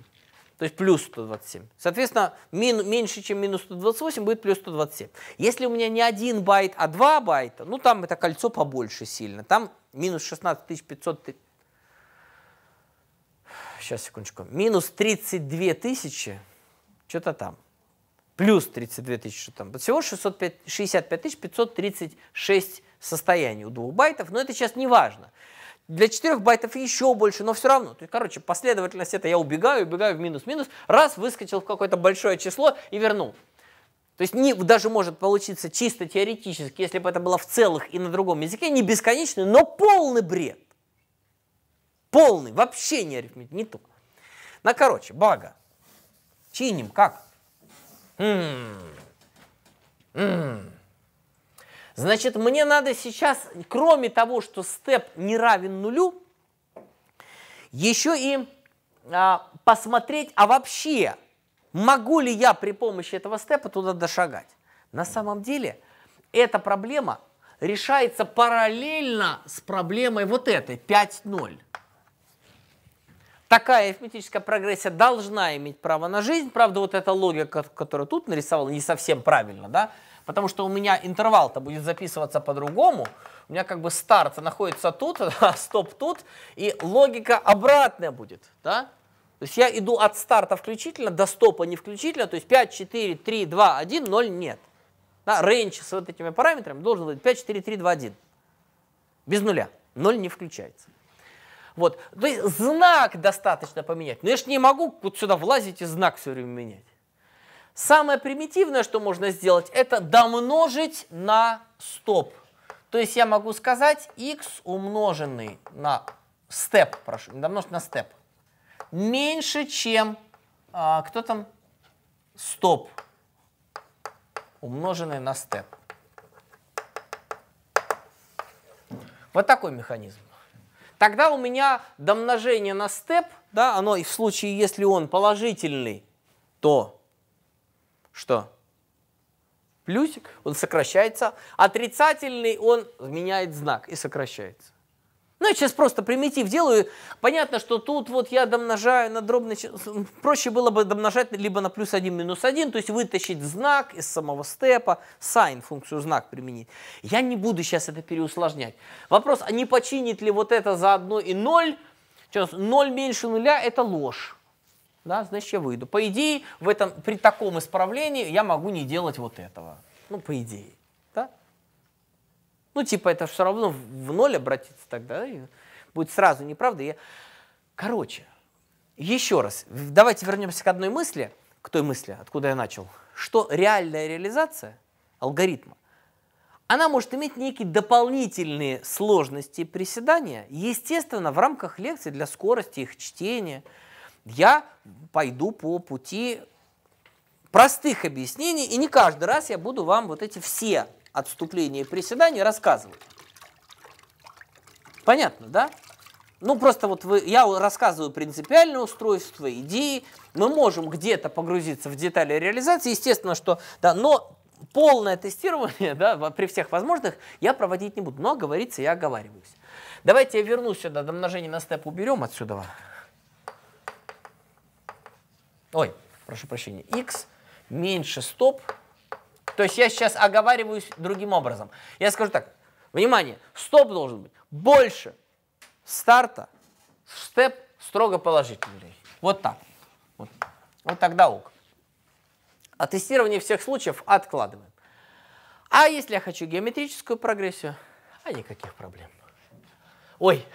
то есть плюс 127. Соответственно, мин, меньше, чем минус 128 будет плюс 127. Если у меня не 1 байт, а 2 байта, ну там это кольцо побольше сильно. Там минус 16500... Сейчас, секундочку. Минус 32 тысячи, что-то там. Плюс 32 тысячи что там. Всего 665 536 состояний у 2 байтов, но это сейчас не важно для 4 байтов еще больше, но все равно. То есть, короче, последовательность это я убегаю, убегаю в минус-минус, раз, выскочил в какое-то большое число и вернул. То есть не, даже может получиться чисто теоретически, если бы это было в целых и на другом языке, не бесконечный, но полный бред. Полный, вообще не арифметик, не то. На ну, короче, бага. Чиним как? М-м-м. Значит, мне надо сейчас, кроме того, что степ не равен нулю, еще и а, посмотреть, а вообще, могу ли я при помощи этого степа туда дошагать. На самом деле, эта проблема решается параллельно с проблемой вот этой, 5.0. Такая арифметическая прогрессия должна иметь право на жизнь. Правда, вот эта логика, которую тут нарисовал, не совсем правильно, да? потому что у меня интервал-то будет записываться по-другому, у меня как бы старт находится тут, а стоп тут, и логика обратная будет, да? То есть я иду от старта включительно до стопа не включительно, то есть 5, 4, 3, 2, 1, 0 нет. Да, range с вот этими параметрами должен быть 5, 4, 3, 2, 1. Без нуля. 0 не включается. Вот. То есть знак достаточно поменять. Но я же не могу вот сюда влазить и знак все время менять. Самое примитивное, что можно сделать, это домножить на стоп. То есть я могу сказать x умноженный на степ, прошу, домножить на степ, меньше, чем, а, кто там, стоп умноженный на степ. Вот такой механизм. Тогда у меня домножение на степ, да, оно и в случае, если он положительный, то что? Плюсик, он сокращается. Отрицательный, он меняет знак и сокращается. Ну, я сейчас просто примитив делаю. Понятно, что тут вот я домножаю на дробный... Проще было бы домножать либо на плюс 1, минус 1, то есть вытащить знак из самого степа, сайн, функцию знак применить. Я не буду сейчас это переусложнять. Вопрос, а не починит ли вот это за 1 и 0? Сейчас 0 меньше нуля – это ложь. Да, значит, я выйду. По идее, в этом, при таком исправлении я могу не делать вот этого. Ну, по идее. Да? Ну, типа, это все равно в ноль обратиться тогда. и Будет сразу неправда. Я... Короче, еще раз, давайте вернемся к одной мысли, к той мысли, откуда я начал, что реальная реализация алгоритма, она может иметь некие дополнительные сложности приседания, естественно, в рамках лекции для скорости их чтения – я пойду по пути простых объяснений, и не каждый раз я буду вам вот эти все отступления и приседания рассказывать. Понятно, да? Ну, просто вот вы, я рассказываю принципиальное устройство, идеи. Мы можем где-то погрузиться в детали реализации, естественно, что, да, но полное тестирование, да, при всех возможных, я проводить не буду. Но говорится, я оговариваюсь. Давайте я вернусь сюда, домножение на степ уберем отсюда ой, прошу прощения, x меньше стоп. То есть я сейчас оговариваюсь другим образом. Я скажу так, внимание, стоп должен быть больше старта в степ строго положительный. Вот так. Вот, вот тогда ок. А тестирование всех случаев откладываем. А если я хочу геометрическую прогрессию, а никаких проблем. Ой,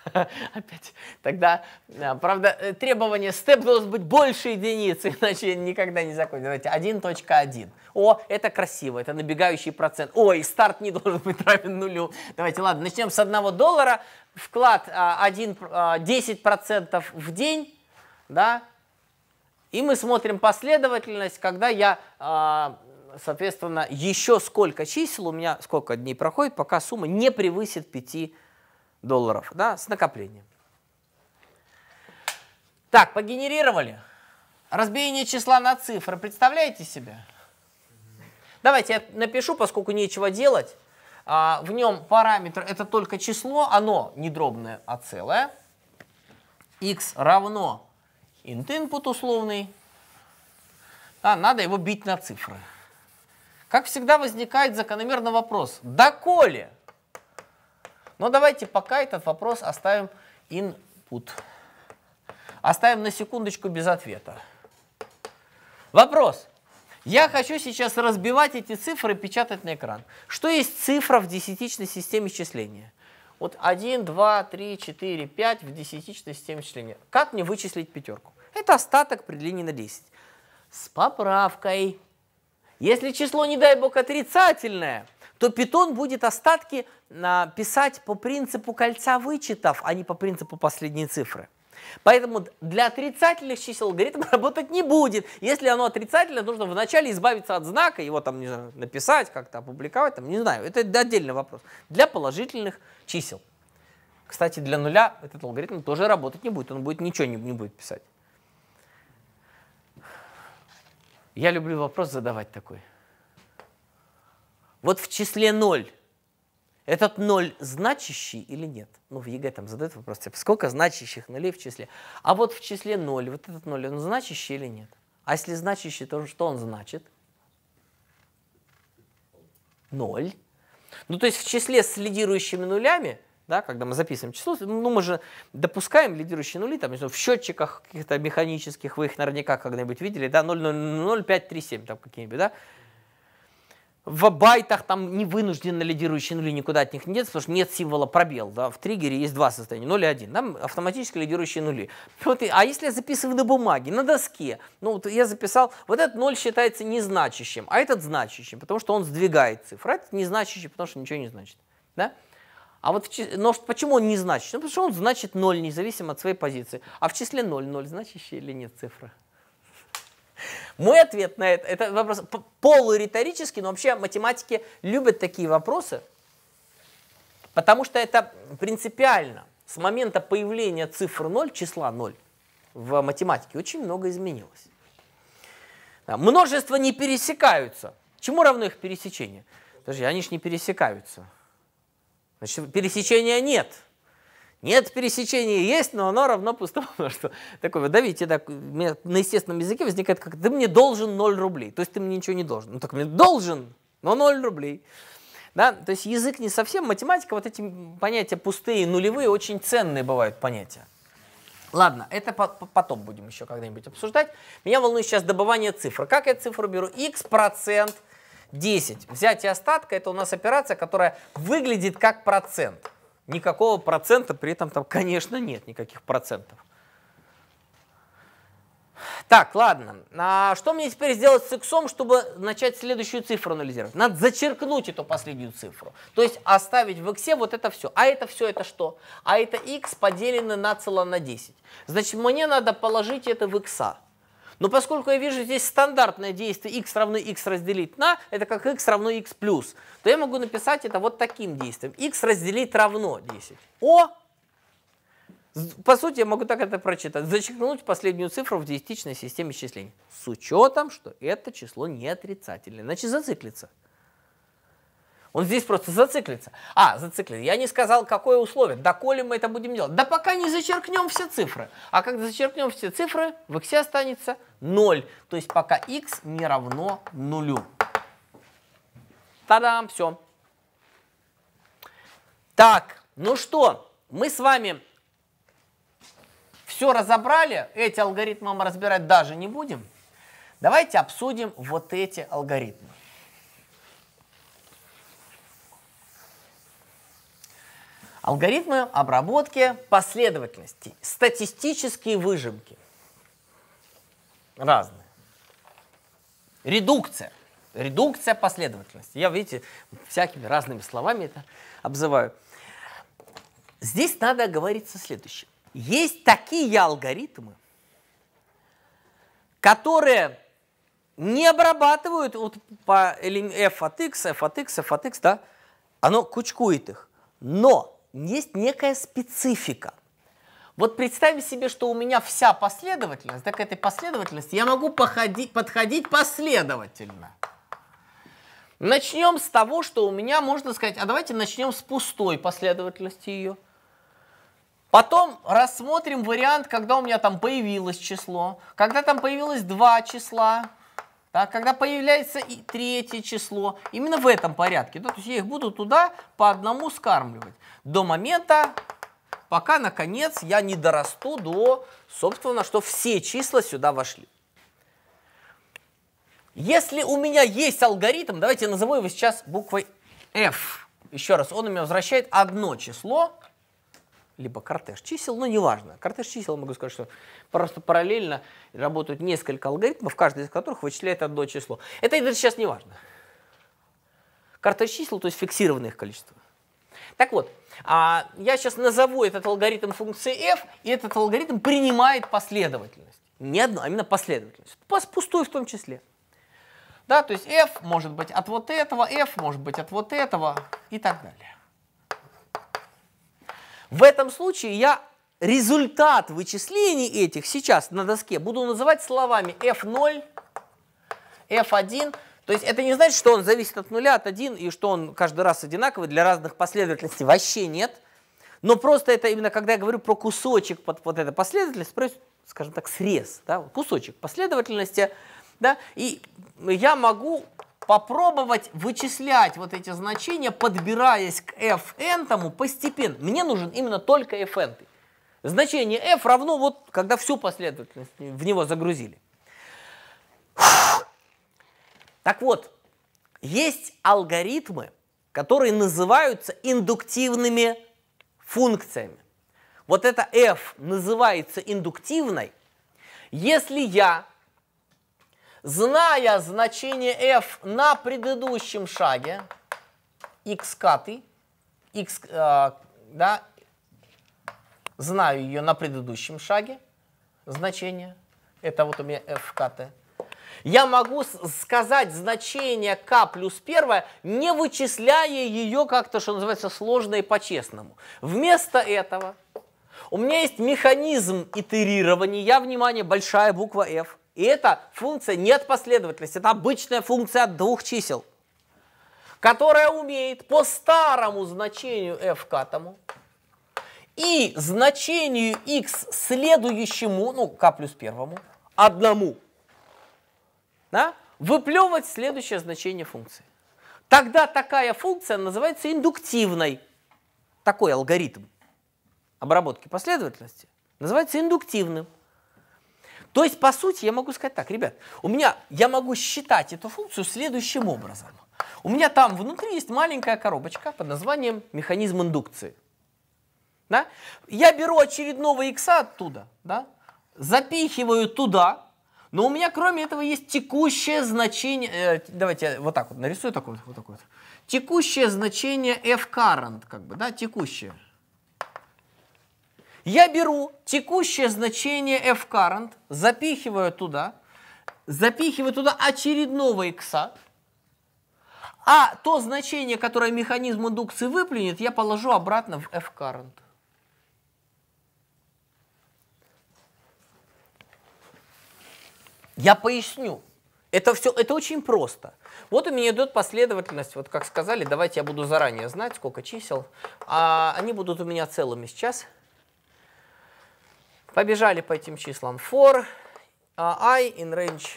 Опять. Тогда, э, правда, э, требование степ должен быть больше единицы, иначе никогда не закончу. Давайте 1.1. О, это красиво, это набегающий процент. Ой, старт не должен быть равен нулю. Давайте, ладно, начнем с 1 доллара. Вклад 1, а, 10% а, в день, да, и мы смотрим последовательность, когда я, а, соответственно, еще сколько чисел, у меня сколько дней проходит, пока сумма не превысит 5 долларов, да, с накоплением. Так, погенерировали. Разбиение числа на цифры, представляете себе? Давайте я напишу, поскольку нечего делать. А, в нем параметр это только число, оно не дробное, а целое. x равно int input условный. А надо его бить на цифры. Как всегда возникает закономерный вопрос. Доколе? Да но давайте пока этот вопрос оставим input. Оставим на секундочку без ответа. Вопрос. Я хочу сейчас разбивать эти цифры и печатать на экран. Что есть цифра в десятичной системе числения? Вот 1, 2, 3, 4, 5 в десятичной системе числения. Как мне вычислить пятерку? Это остаток при длине на 10. С поправкой. Если число, не дай бог, отрицательное, то питон будет остатки а, писать по принципу кольца вычетов, а не по принципу последней цифры. Поэтому для отрицательных чисел алгоритм работать не будет. Если оно отрицательное, нужно вначале избавиться от знака, его там не знаю, написать, как-то опубликовать, там, не знаю, это отдельный вопрос. Для положительных чисел. Кстати, для нуля этот алгоритм тоже работать не будет, он будет ничего не, не будет писать. Я люблю вопрос задавать такой. Вот в числе ноль, этот ноль значащий или нет? Ну, в ЕГЭ там задают вопрос, типа, сколько значащих нулей в числе? А вот в числе ноль, вот этот ноль, он значащий или нет? А если значащий, то что он значит? Ноль? Ну, то есть в числе с лидирующими нулями, да, когда мы записываем число, ну, мы же допускаем лидирующие нули, там, в счетчиках каких-то механических, вы их наверняка когда-нибудь видели, да, 0, 0, 0, 5, 3, 7, там какие-нибудь, да, в байтах там не вынуждены лидирующие нули никуда от них не деться, потому что нет символа пробел. Да? В триггере есть два состояния, 0 и 1. Там автоматически лидирующие нули. Вот, а если я записываю на бумаге, на доске, ну вот я записал, вот этот 0 считается незначащим, а этот значащим, потому что он сдвигает цифры. А этот незначащий, потому что ничего не значит. Да? А вот в, но почему он не значит? Ну, потому что он значит 0, независимо от своей позиции. А в числе 0, 0 значащий или нет цифра? Мой ответ на это, это вопрос полуриторический, но вообще математики любят такие вопросы, потому что это принципиально. С момента появления цифры 0, числа 0 в математике очень много изменилось. Множества не пересекаются. Чему равно их пересечение? Подожди, они же не пересекаются. Значит, пересечения нет. Нет, пересечения есть, но оно равно пустому. Потому что такое, давите, так, на естественном языке возникает как, ты мне должен 0 рублей, то есть ты мне ничего не должен. Ну так мне должен, но 0 рублей. Да? То есть язык не совсем, математика, вот эти понятия пустые, нулевые, очень ценные бывают понятия. Ладно, это по потом будем еще когда-нибудь обсуждать. Меня волнует сейчас добывание цифр. Как я цифру беру? X процент 10. Взятие остатка – это у нас операция, которая выглядит как процент. Никакого процента при этом там, конечно, нет никаких процентов. Так, ладно. А что мне теперь сделать с иксом, чтобы начать следующую цифру анализировать? Надо зачеркнуть эту последнюю цифру. То есть оставить в иксе вот это все. А это все это что? А это x поделено на цело на 10. Значит, мне надо положить это в икса. Но поскольку я вижу здесь стандартное действие x равно x разделить на, это как x равно x плюс, то я могу написать это вот таким действием. x разделить равно 10. О по сути, я могу так это прочитать. Зачеркнуть последнюю цифру в десятичной системе исчислений. С учетом, что это число не отрицательное. Значит, зациклится. Он здесь просто зациклится. А, зациклится. Я не сказал, какое условие. Да, коли мы это будем делать? Да пока не зачеркнем все цифры. А когда зачеркнем все цифры, в x останется 0. То есть пока x не равно нулю. Та-дам, все. Так, ну что, мы с вами все разобрали. Эти алгоритмы мы разбирать даже не будем. Давайте обсудим вот эти алгоритмы. Алгоритмы обработки последовательностей, статистические выжимки. Разные. Редукция. Редукция последовательности. Я, видите, всякими разными словами это обзываю. Здесь надо оговориться следующее. Есть такие алгоритмы, которые не обрабатывают вот по f от x, f от x, f от x, да, оно кучкует их. Но есть некая специфика. Вот представим себе, что у меня вся последовательность, так к этой последовательности я могу походить, подходить последовательно. Начнем с того, что у меня, можно сказать, а давайте начнем с пустой последовательности ее. Потом рассмотрим вариант, когда у меня там появилось число, когда там появилось два числа, так, когда появляется и третье число, именно в этом порядке, да, то есть я их буду туда по одному скармливать до момента, пока, наконец, я не дорасту до, собственно, что все числа сюда вошли. Если у меня есть алгоритм, давайте я назову его сейчас буквой F. Еще раз, он у меня возвращает одно число, либо кортеж чисел, но неважно. Кортеж чисел, могу сказать, что просто параллельно работают несколько алгоритмов, каждый из которых вычисляет одно число. Это даже сейчас не важно. Кортеж чисел, то есть фиксированное их количество. Так вот, а я сейчас назову этот алгоритм функции f, и этот алгоритм принимает последовательность. Не одну, а именно последовательность. Пустую в том числе. Да, то есть f может быть от вот этого, f может быть от вот этого и так далее. В этом случае я результат вычислений этих сейчас на доске буду называть словами f0, f1. То есть это не значит, что он зависит от нуля, от 1, и что он каждый раз одинаковый для разных последовательностей. Вообще нет. Но просто это именно, когда я говорю про кусочек под вот эта последовательность, про, скажем так, срез, да, кусочек последовательности, да, и я могу попробовать вычислять вот эти значения, подбираясь к fn тому постепенно. Мне нужен именно только fn. Значение f равно вот, когда всю последовательность в него загрузили. Так вот, есть алгоритмы, которые называются индуктивными функциями. Вот эта f называется индуктивной, если я Зная значение f на предыдущем шаге, x каты, x, э, да, знаю ее на предыдущем шаге, значение, это вот у меня f каты, я могу сказать значение k плюс 1, не вычисляя ее как-то, что называется, сложно и по-честному. Вместо этого у меня есть механизм итерирования, внимание, большая буква F. И эта функция не от последовательности, это обычная функция от двух чисел, которая умеет по старому значению f к катому и значению x следующему, ну, k а плюс первому, одному, да, выплевывать следующее значение функции. Тогда такая функция называется индуктивной. Такой алгоритм обработки последовательности называется индуктивным. То есть, по сути, я могу сказать так, ребят, у меня, я могу считать эту функцию следующим образом. У меня там внутри есть маленькая коробочка под названием механизм индукции. Да? Я беру очередного x оттуда, да? запихиваю туда, но у меня кроме этого есть текущее значение, э, давайте я вот так вот нарисую, такое, вот, вот такое вот. Текущее значение f current, как бы, да, текущее. Я беру текущее значение f-current, запихиваю туда, запихиваю туда очередного икса, а то значение, которое механизм индукции выплюнет, я положу обратно в f-current. Я поясню. Это все, это очень просто. Вот у меня идет последовательность, вот как сказали, давайте я буду заранее знать, сколько чисел. А они будут у меня целыми сейчас. Побежали по этим числам. For а, i in range.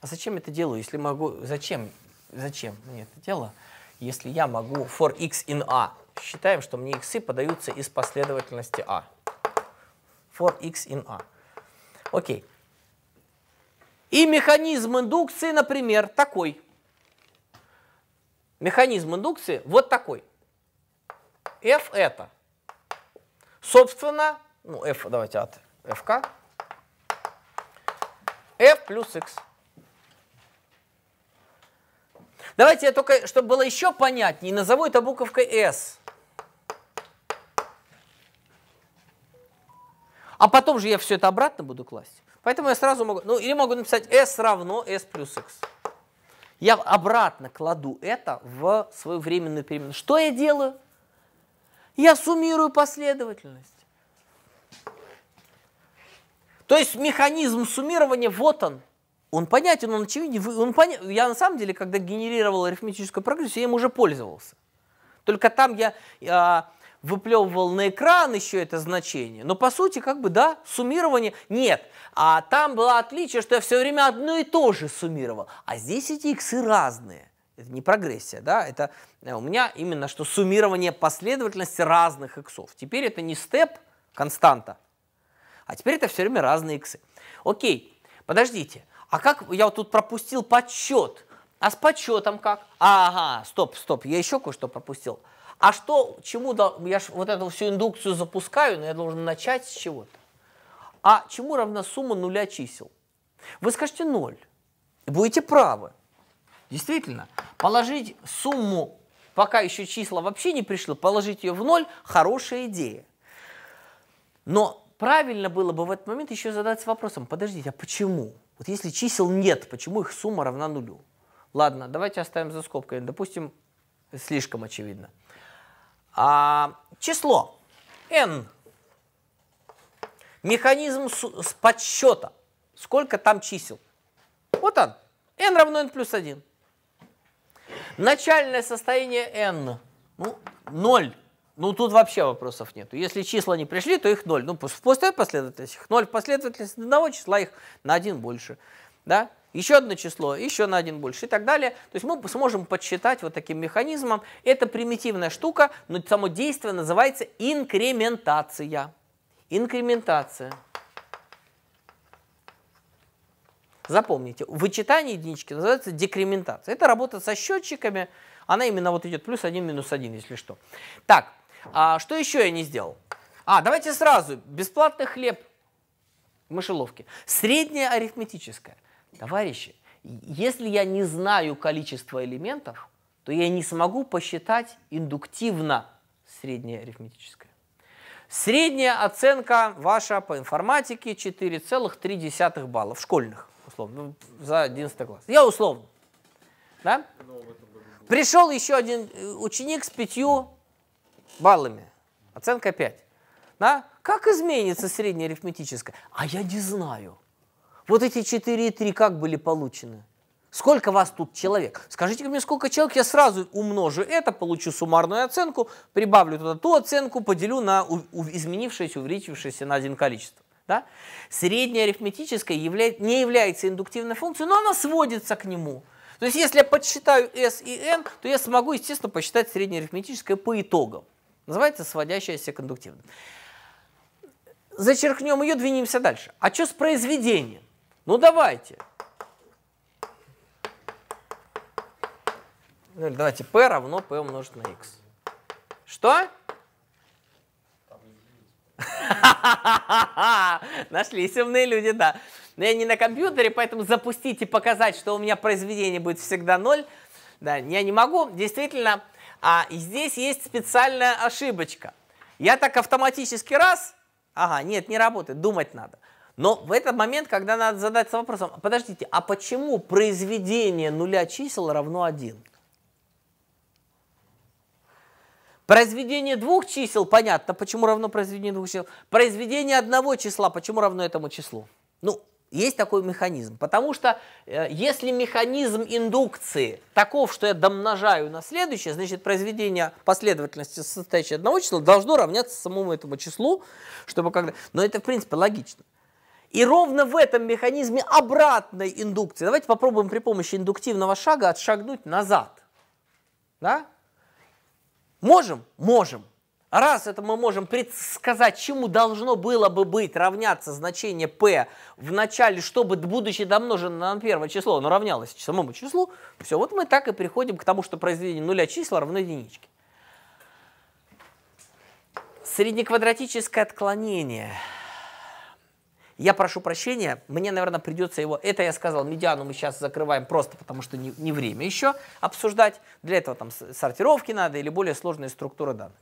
А зачем это делаю, если могу... Зачем? Зачем мне это дело? Если я могу for x in a. Считаем, что мне x подаются из последовательности a. For x in a. Окей. И механизм индукции, например, такой. Механизм индукции вот такой. f это – Собственно, ну, f, давайте от fk, f плюс x. Давайте я только, чтобы было еще понятнее, назову это буковкой S. А потом же я все это обратно буду класть. Поэтому я сразу могу, ну или могу написать S равно S плюс X. Я обратно кладу это в свою временную переменную. Что я делаю? Я суммирую последовательность. То есть механизм суммирования, вот он. Он понятен, он очевиден. Он поня... Я на самом деле, когда генерировал арифметическую прогрессию, я им уже пользовался. Только там я, я а, выплевывал на экран еще это значение. Но по сути, как бы, да, суммирование нет. А там было отличие, что я все время одно и то же суммировал. А здесь эти иксы разные. Это не прогрессия, да, это э, у меня именно что суммирование последовательности разных иксов. Теперь это не степ, константа, а теперь это все время разные иксы. Окей, подождите, а как я вот тут пропустил подсчет? А с подсчетом как? Ага, стоп, стоп, я еще кое-что пропустил. А что, чему, я ж вот эту всю индукцию запускаю, но я должен начать с чего-то. А чему равна сумма нуля чисел? Вы скажете ноль, будете правы. Действительно, положить сумму, пока еще числа вообще не пришло, положить ее в ноль – хорошая идея. Но правильно было бы в этот момент еще задаться вопросом, подождите, а почему? Вот если чисел нет, почему их сумма равна нулю? Ладно, давайте оставим за скобкой. Допустим, слишком очевидно. А, число n. Механизм с, с подсчета. Сколько там чисел? Вот он. n равно n плюс 1. Начальное состояние n, ну, 0. Ну, тут вообще вопросов нет. Если числа не пришли, то их 0. Ну, в пустой последовательности их 0, в последовательности одного числа их на 1 больше. Да? Еще одно число, еще на один больше и так далее. То есть мы сможем подсчитать вот таким механизмом. Это примитивная штука, но само действие называется инкрементация. Инкрементация. Запомните, вычитание единички называется декрементация. Это работа со счетчиками, она именно вот идет плюс один, минус один, если что. Так, а что еще я не сделал? А, давайте сразу, бесплатный хлеб в мышеловке. Среднее арифметическое. Товарищи, если я не знаю количество элементов, то я не смогу посчитать индуктивно среднее арифметическое. Средняя оценка ваша по информатике 4,3 баллов школьных условно, ну, за 11 класс. Я условно. Да? Пришел еще один э, ученик с пятью баллами. Оценка 5. Да? Как изменится средняя арифметическая? А я не знаю. Вот эти 4 и 3 как были получены? Сколько вас тут человек? Скажите мне, сколько человек, я сразу умножу это, получу суммарную оценку, прибавлю туда ту оценку, поделю на изменившееся, увеличившееся на один количество. Да? Среднее арифметическое явля... не является индуктивной функцией, но она сводится к нему. То есть если я подсчитаю s и n, то я смогу, естественно, посчитать среднее арифметическое по итогам. Называется сводящаяся к индуктивным. Зачеркнем ее, двинемся дальше. А что с произведением? Ну давайте. Ну, давайте p равно p умножить на x. Что? Нашлись умные люди, да. Но я не на компьютере, поэтому запустить и показать, что у меня произведение будет всегда ноль, да, я не могу. Действительно, а здесь есть специальная ошибочка. Я так автоматически раз, ага, нет, не работает, думать надо. Но в этот момент, когда надо задаться вопросом, подождите, а почему произведение нуля чисел равно 1? Произведение двух чисел, понятно, почему равно произведение двух чисел. Произведение одного числа, почему равно этому числу? Ну, есть такой механизм. Потому что э, если механизм индукции таков, что я домножаю на следующее, значит произведение последовательности, состоящей одного числа, должно равняться самому этому числу, чтобы когда... Но это, в принципе, логично. И ровно в этом механизме обратной индукции. Давайте попробуем при помощи индуктивного шага отшагнуть назад. Да? Можем? Можем. Раз это мы можем предсказать, чему должно было бы быть равняться значение p в начале, чтобы, будучи домножено на первое число, оно равнялось самому числу, все, вот мы так и приходим к тому, что произведение нуля числа равно единичке. Среднеквадратическое отклонение – я прошу прощения, мне, наверное, придется его... Это я сказал, медиану мы сейчас закрываем просто потому, что не, не время еще обсуждать. Для этого там сортировки надо или более сложные структуры данных.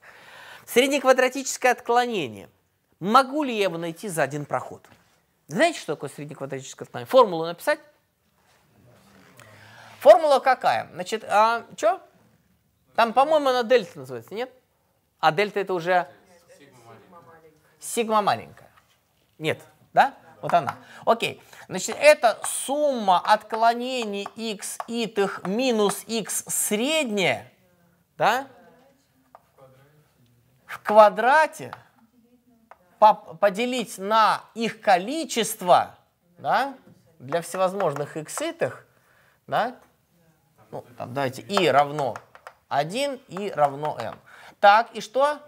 Среднеквадратическое отклонение. Могу ли я его найти за один проход? Знаете, что такое среднеквадратическое отклонение? Формулу написать? Формула какая? Значит, а, что? Там, по-моему, она дельта называется, нет? А дельта это уже... Сигма маленькая. Нет, да? Вот она. Окей. Значит, это сумма отклонений x итых минус x среднее, да? В квадрате по поделить на их количество, да? Для всевозможных x итых, да? Ну, там, давайте и равно 1 и равно n. Так, и что?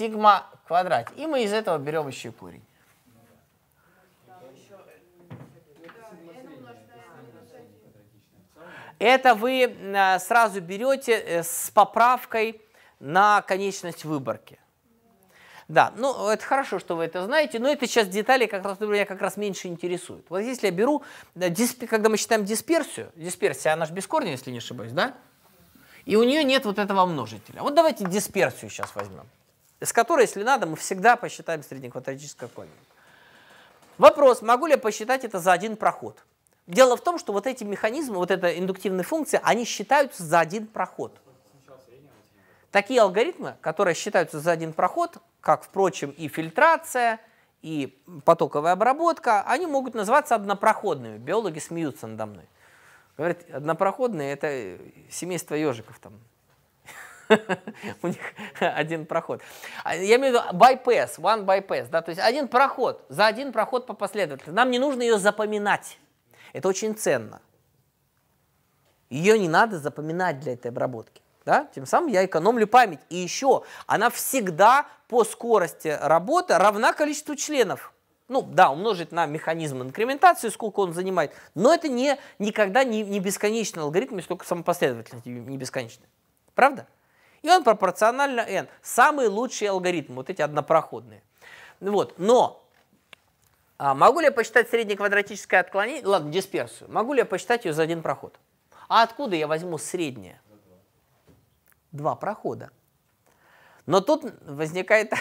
сигма квадрат И мы из этого берем еще корень. Это вы э, сразу берете э, с поправкой на конечность выборки. Да, ну это хорошо, что вы это знаете, но это сейчас детали как раз, меня как раз меньше интересуют. Вот если я беру, э, когда мы считаем дисперсию, дисперсия, она же без корня, если не ошибаюсь, да? И у нее нет вот этого множителя. Вот давайте дисперсию сейчас возьмем из которой, если надо, мы всегда посчитаем среднеквадратическое поле. Вопрос, могу ли я посчитать это за один проход? Дело в том, что вот эти механизмы, вот эта индуктивная функция, они считаются за один проход. Такие алгоритмы, которые считаются за один проход, как, впрочем, и фильтрация, и потоковая обработка, они могут называться однопроходными. Биологи смеются надо мной. Говорят, однопроходные – это семейство ежиков там. У них один проход. А, я имею в виду bypass, one bypass, да, то есть один проход, за один проход по последовательности. Нам не нужно ее запоминать. Это очень ценно. Ее не надо запоминать для этой обработки. Да? Тем самым я экономлю память. И еще, она всегда по скорости работы равна количеству членов. Ну да, умножить на механизм инкрементации, сколько он занимает. Но это не, никогда не, не бесконечный алгоритм, сколько только самопоследовательность не бесконечная. Правда? И он пропорционально n. Самый лучший алгоритм, вот эти однопроходные. Вот, но а могу ли я посчитать среднеквадратическое отклонение, ладно, дисперсию, могу ли я посчитать ее за один проход? А откуда я возьму среднее? Два прохода. Но тут возникает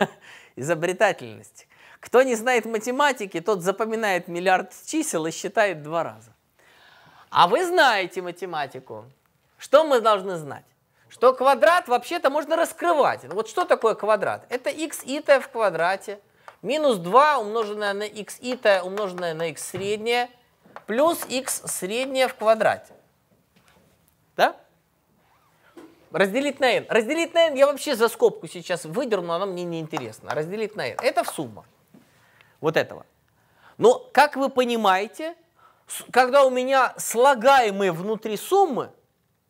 изобретательность. Кто не знает математики, тот запоминает миллиард чисел и считает два раза. А вы знаете математику. Что мы должны знать? что квадрат вообще-то можно раскрывать. Ну, вот что такое квадрат? Это x ита в квадрате минус 2 умноженное на x ита умноженное на x среднее плюс x среднее в квадрате. Да? Разделить на n. Разделить на n я вообще за скобку сейчас выдерну, оно мне не интересно. Разделить на n. Это в сумма вот этого. Но, как вы понимаете, когда у меня слагаемые внутри суммы,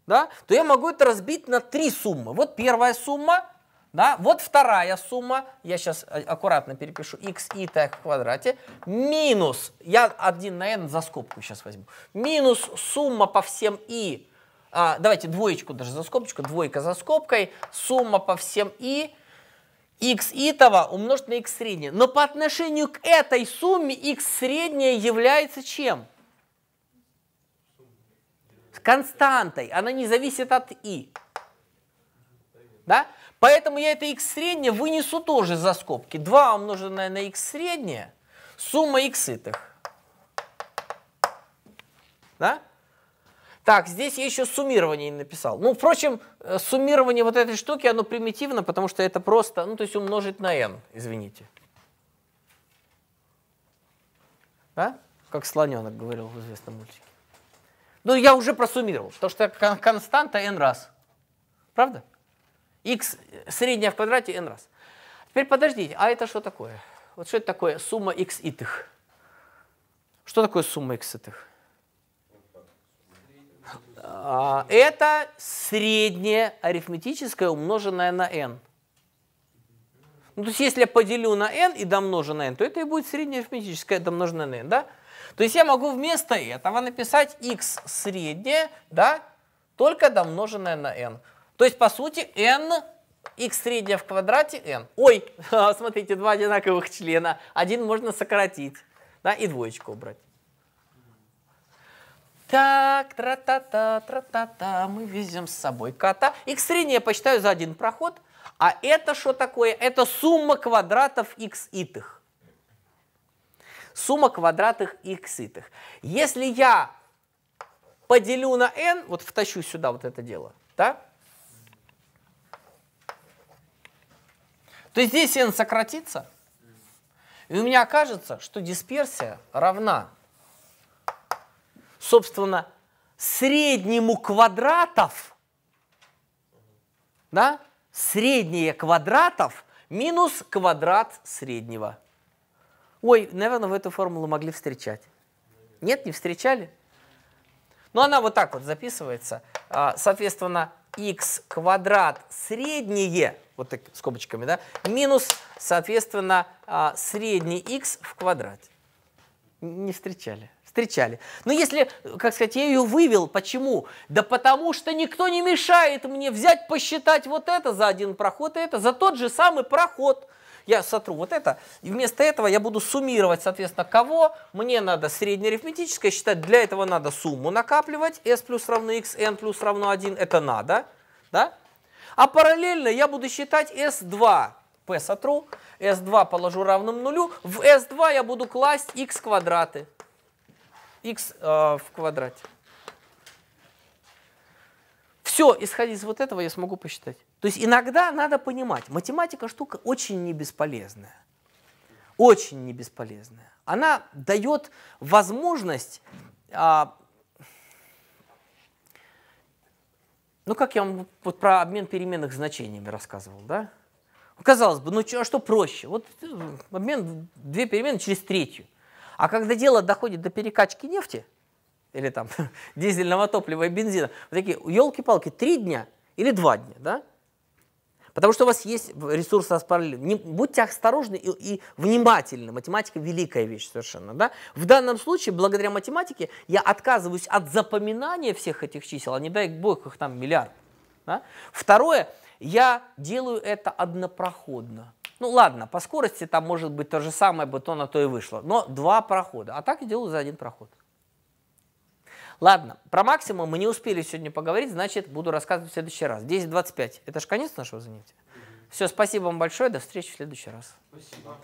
да, то я могу это разбить на три суммы. Вот первая сумма, да, вот вторая сумма, я сейчас э, аккуратно перепишу x и t в квадрате, минус, я 1 на n за скобку сейчас возьму, минус сумма по всем i, а, давайте двоечку даже за скобочку, двойка за скобкой, сумма по всем i, x итого умножить на x среднее. Но по отношению к этой сумме x среднее является чем? с константой, она не зависит от i, Да? Поэтому я это x среднее вынесу тоже за скобки. 2 умноженное на x среднее, сумма x итых. Да? Так, здесь я еще суммирование написал. Ну, впрочем, э, суммирование вот этой штуки, оно примитивно, потому что это просто, ну, то есть умножить на n, извините. Да? Как слоненок говорил в известном мультике. Ну, я уже просуммировал, потому что константа n раз. Правда? x средняя в квадрате n раз. Теперь подождите, а это что такое? Вот что это такое сумма x итых? Что такое сумма x итых? А, это среднее арифметическое умноженное на n. Ну, то есть, если я поделю на n и домножу на n, то это и будет среднее арифметическое домноженное на n, да? То есть я могу вместо этого написать x среднее, да, только домноженное на n. То есть, по сути, n x среднее в квадрате n. Ой, а, смотрите, два одинаковых члена. Один можно сократить, да, и двоечку убрать. Так, тра-та-та, тра-та-та, мы везем с собой кота. X среднее я посчитаю за один проход. А это что такое? Это сумма квадратов x итых сумма квадратных и сытых. Если я поделю на n, вот втащу сюда вот это дело, да, то здесь n сократится, и у меня окажется, что дисперсия равна, собственно, среднему квадратов, да, среднее квадратов минус квадрат среднего. Ой, наверное, в эту формулу могли встречать. Нет, не встречали. Но ну, она вот так вот записывается. А, соответственно, x квадрат среднее, вот так скобочками, да, минус, соответственно, а, средний x в квадрате. Не встречали. Встречали. Но если, как сказать, я ее вывел, почему? Да потому что никто не мешает мне взять, посчитать вот это за один проход и это за тот же самый проход я сотру вот это, и вместо этого я буду суммировать, соответственно, кого. Мне надо среднеарифметическое считать, для этого надо сумму накапливать, s плюс равно x, n плюс равно 1, это надо, да? А параллельно я буду считать s2, p сотру, s2 положу равным нулю, в s2 я буду класть x квадраты, x э, в квадрате. Все, исходя из вот этого, я смогу посчитать. То есть иногда надо понимать, математика штука очень не бесполезная. Очень не бесполезная. Она дает возможность, а, ну как я вам вот про обмен переменных значениями рассказывал, да? Казалось бы, ну а что проще? Вот э, обмен две перемены через третью. А когда дело доходит до перекачки нефти, или там дизельного топлива и бензина, вот такие, елки-палки, три дня или два дня, да? Потому что у вас есть ресурсы, распараллелен. будьте осторожны и, и внимательны. Математика великая вещь совершенно. Да? В данном случае, благодаря математике, я отказываюсь от запоминания всех этих чисел, а не дай бог их там миллиард. Да? Второе, я делаю это однопроходно. Ну ладно, по скорости там может быть то же самое, бы то на то и вышло. Но два прохода. А так я делаю за один проход. Ладно, про максимум мы не успели сегодня поговорить, значит, буду рассказывать в следующий раз. 10.25. Это же конец нашего занятия. Все, спасибо вам большое, до встречи в следующий раз. Спасибо.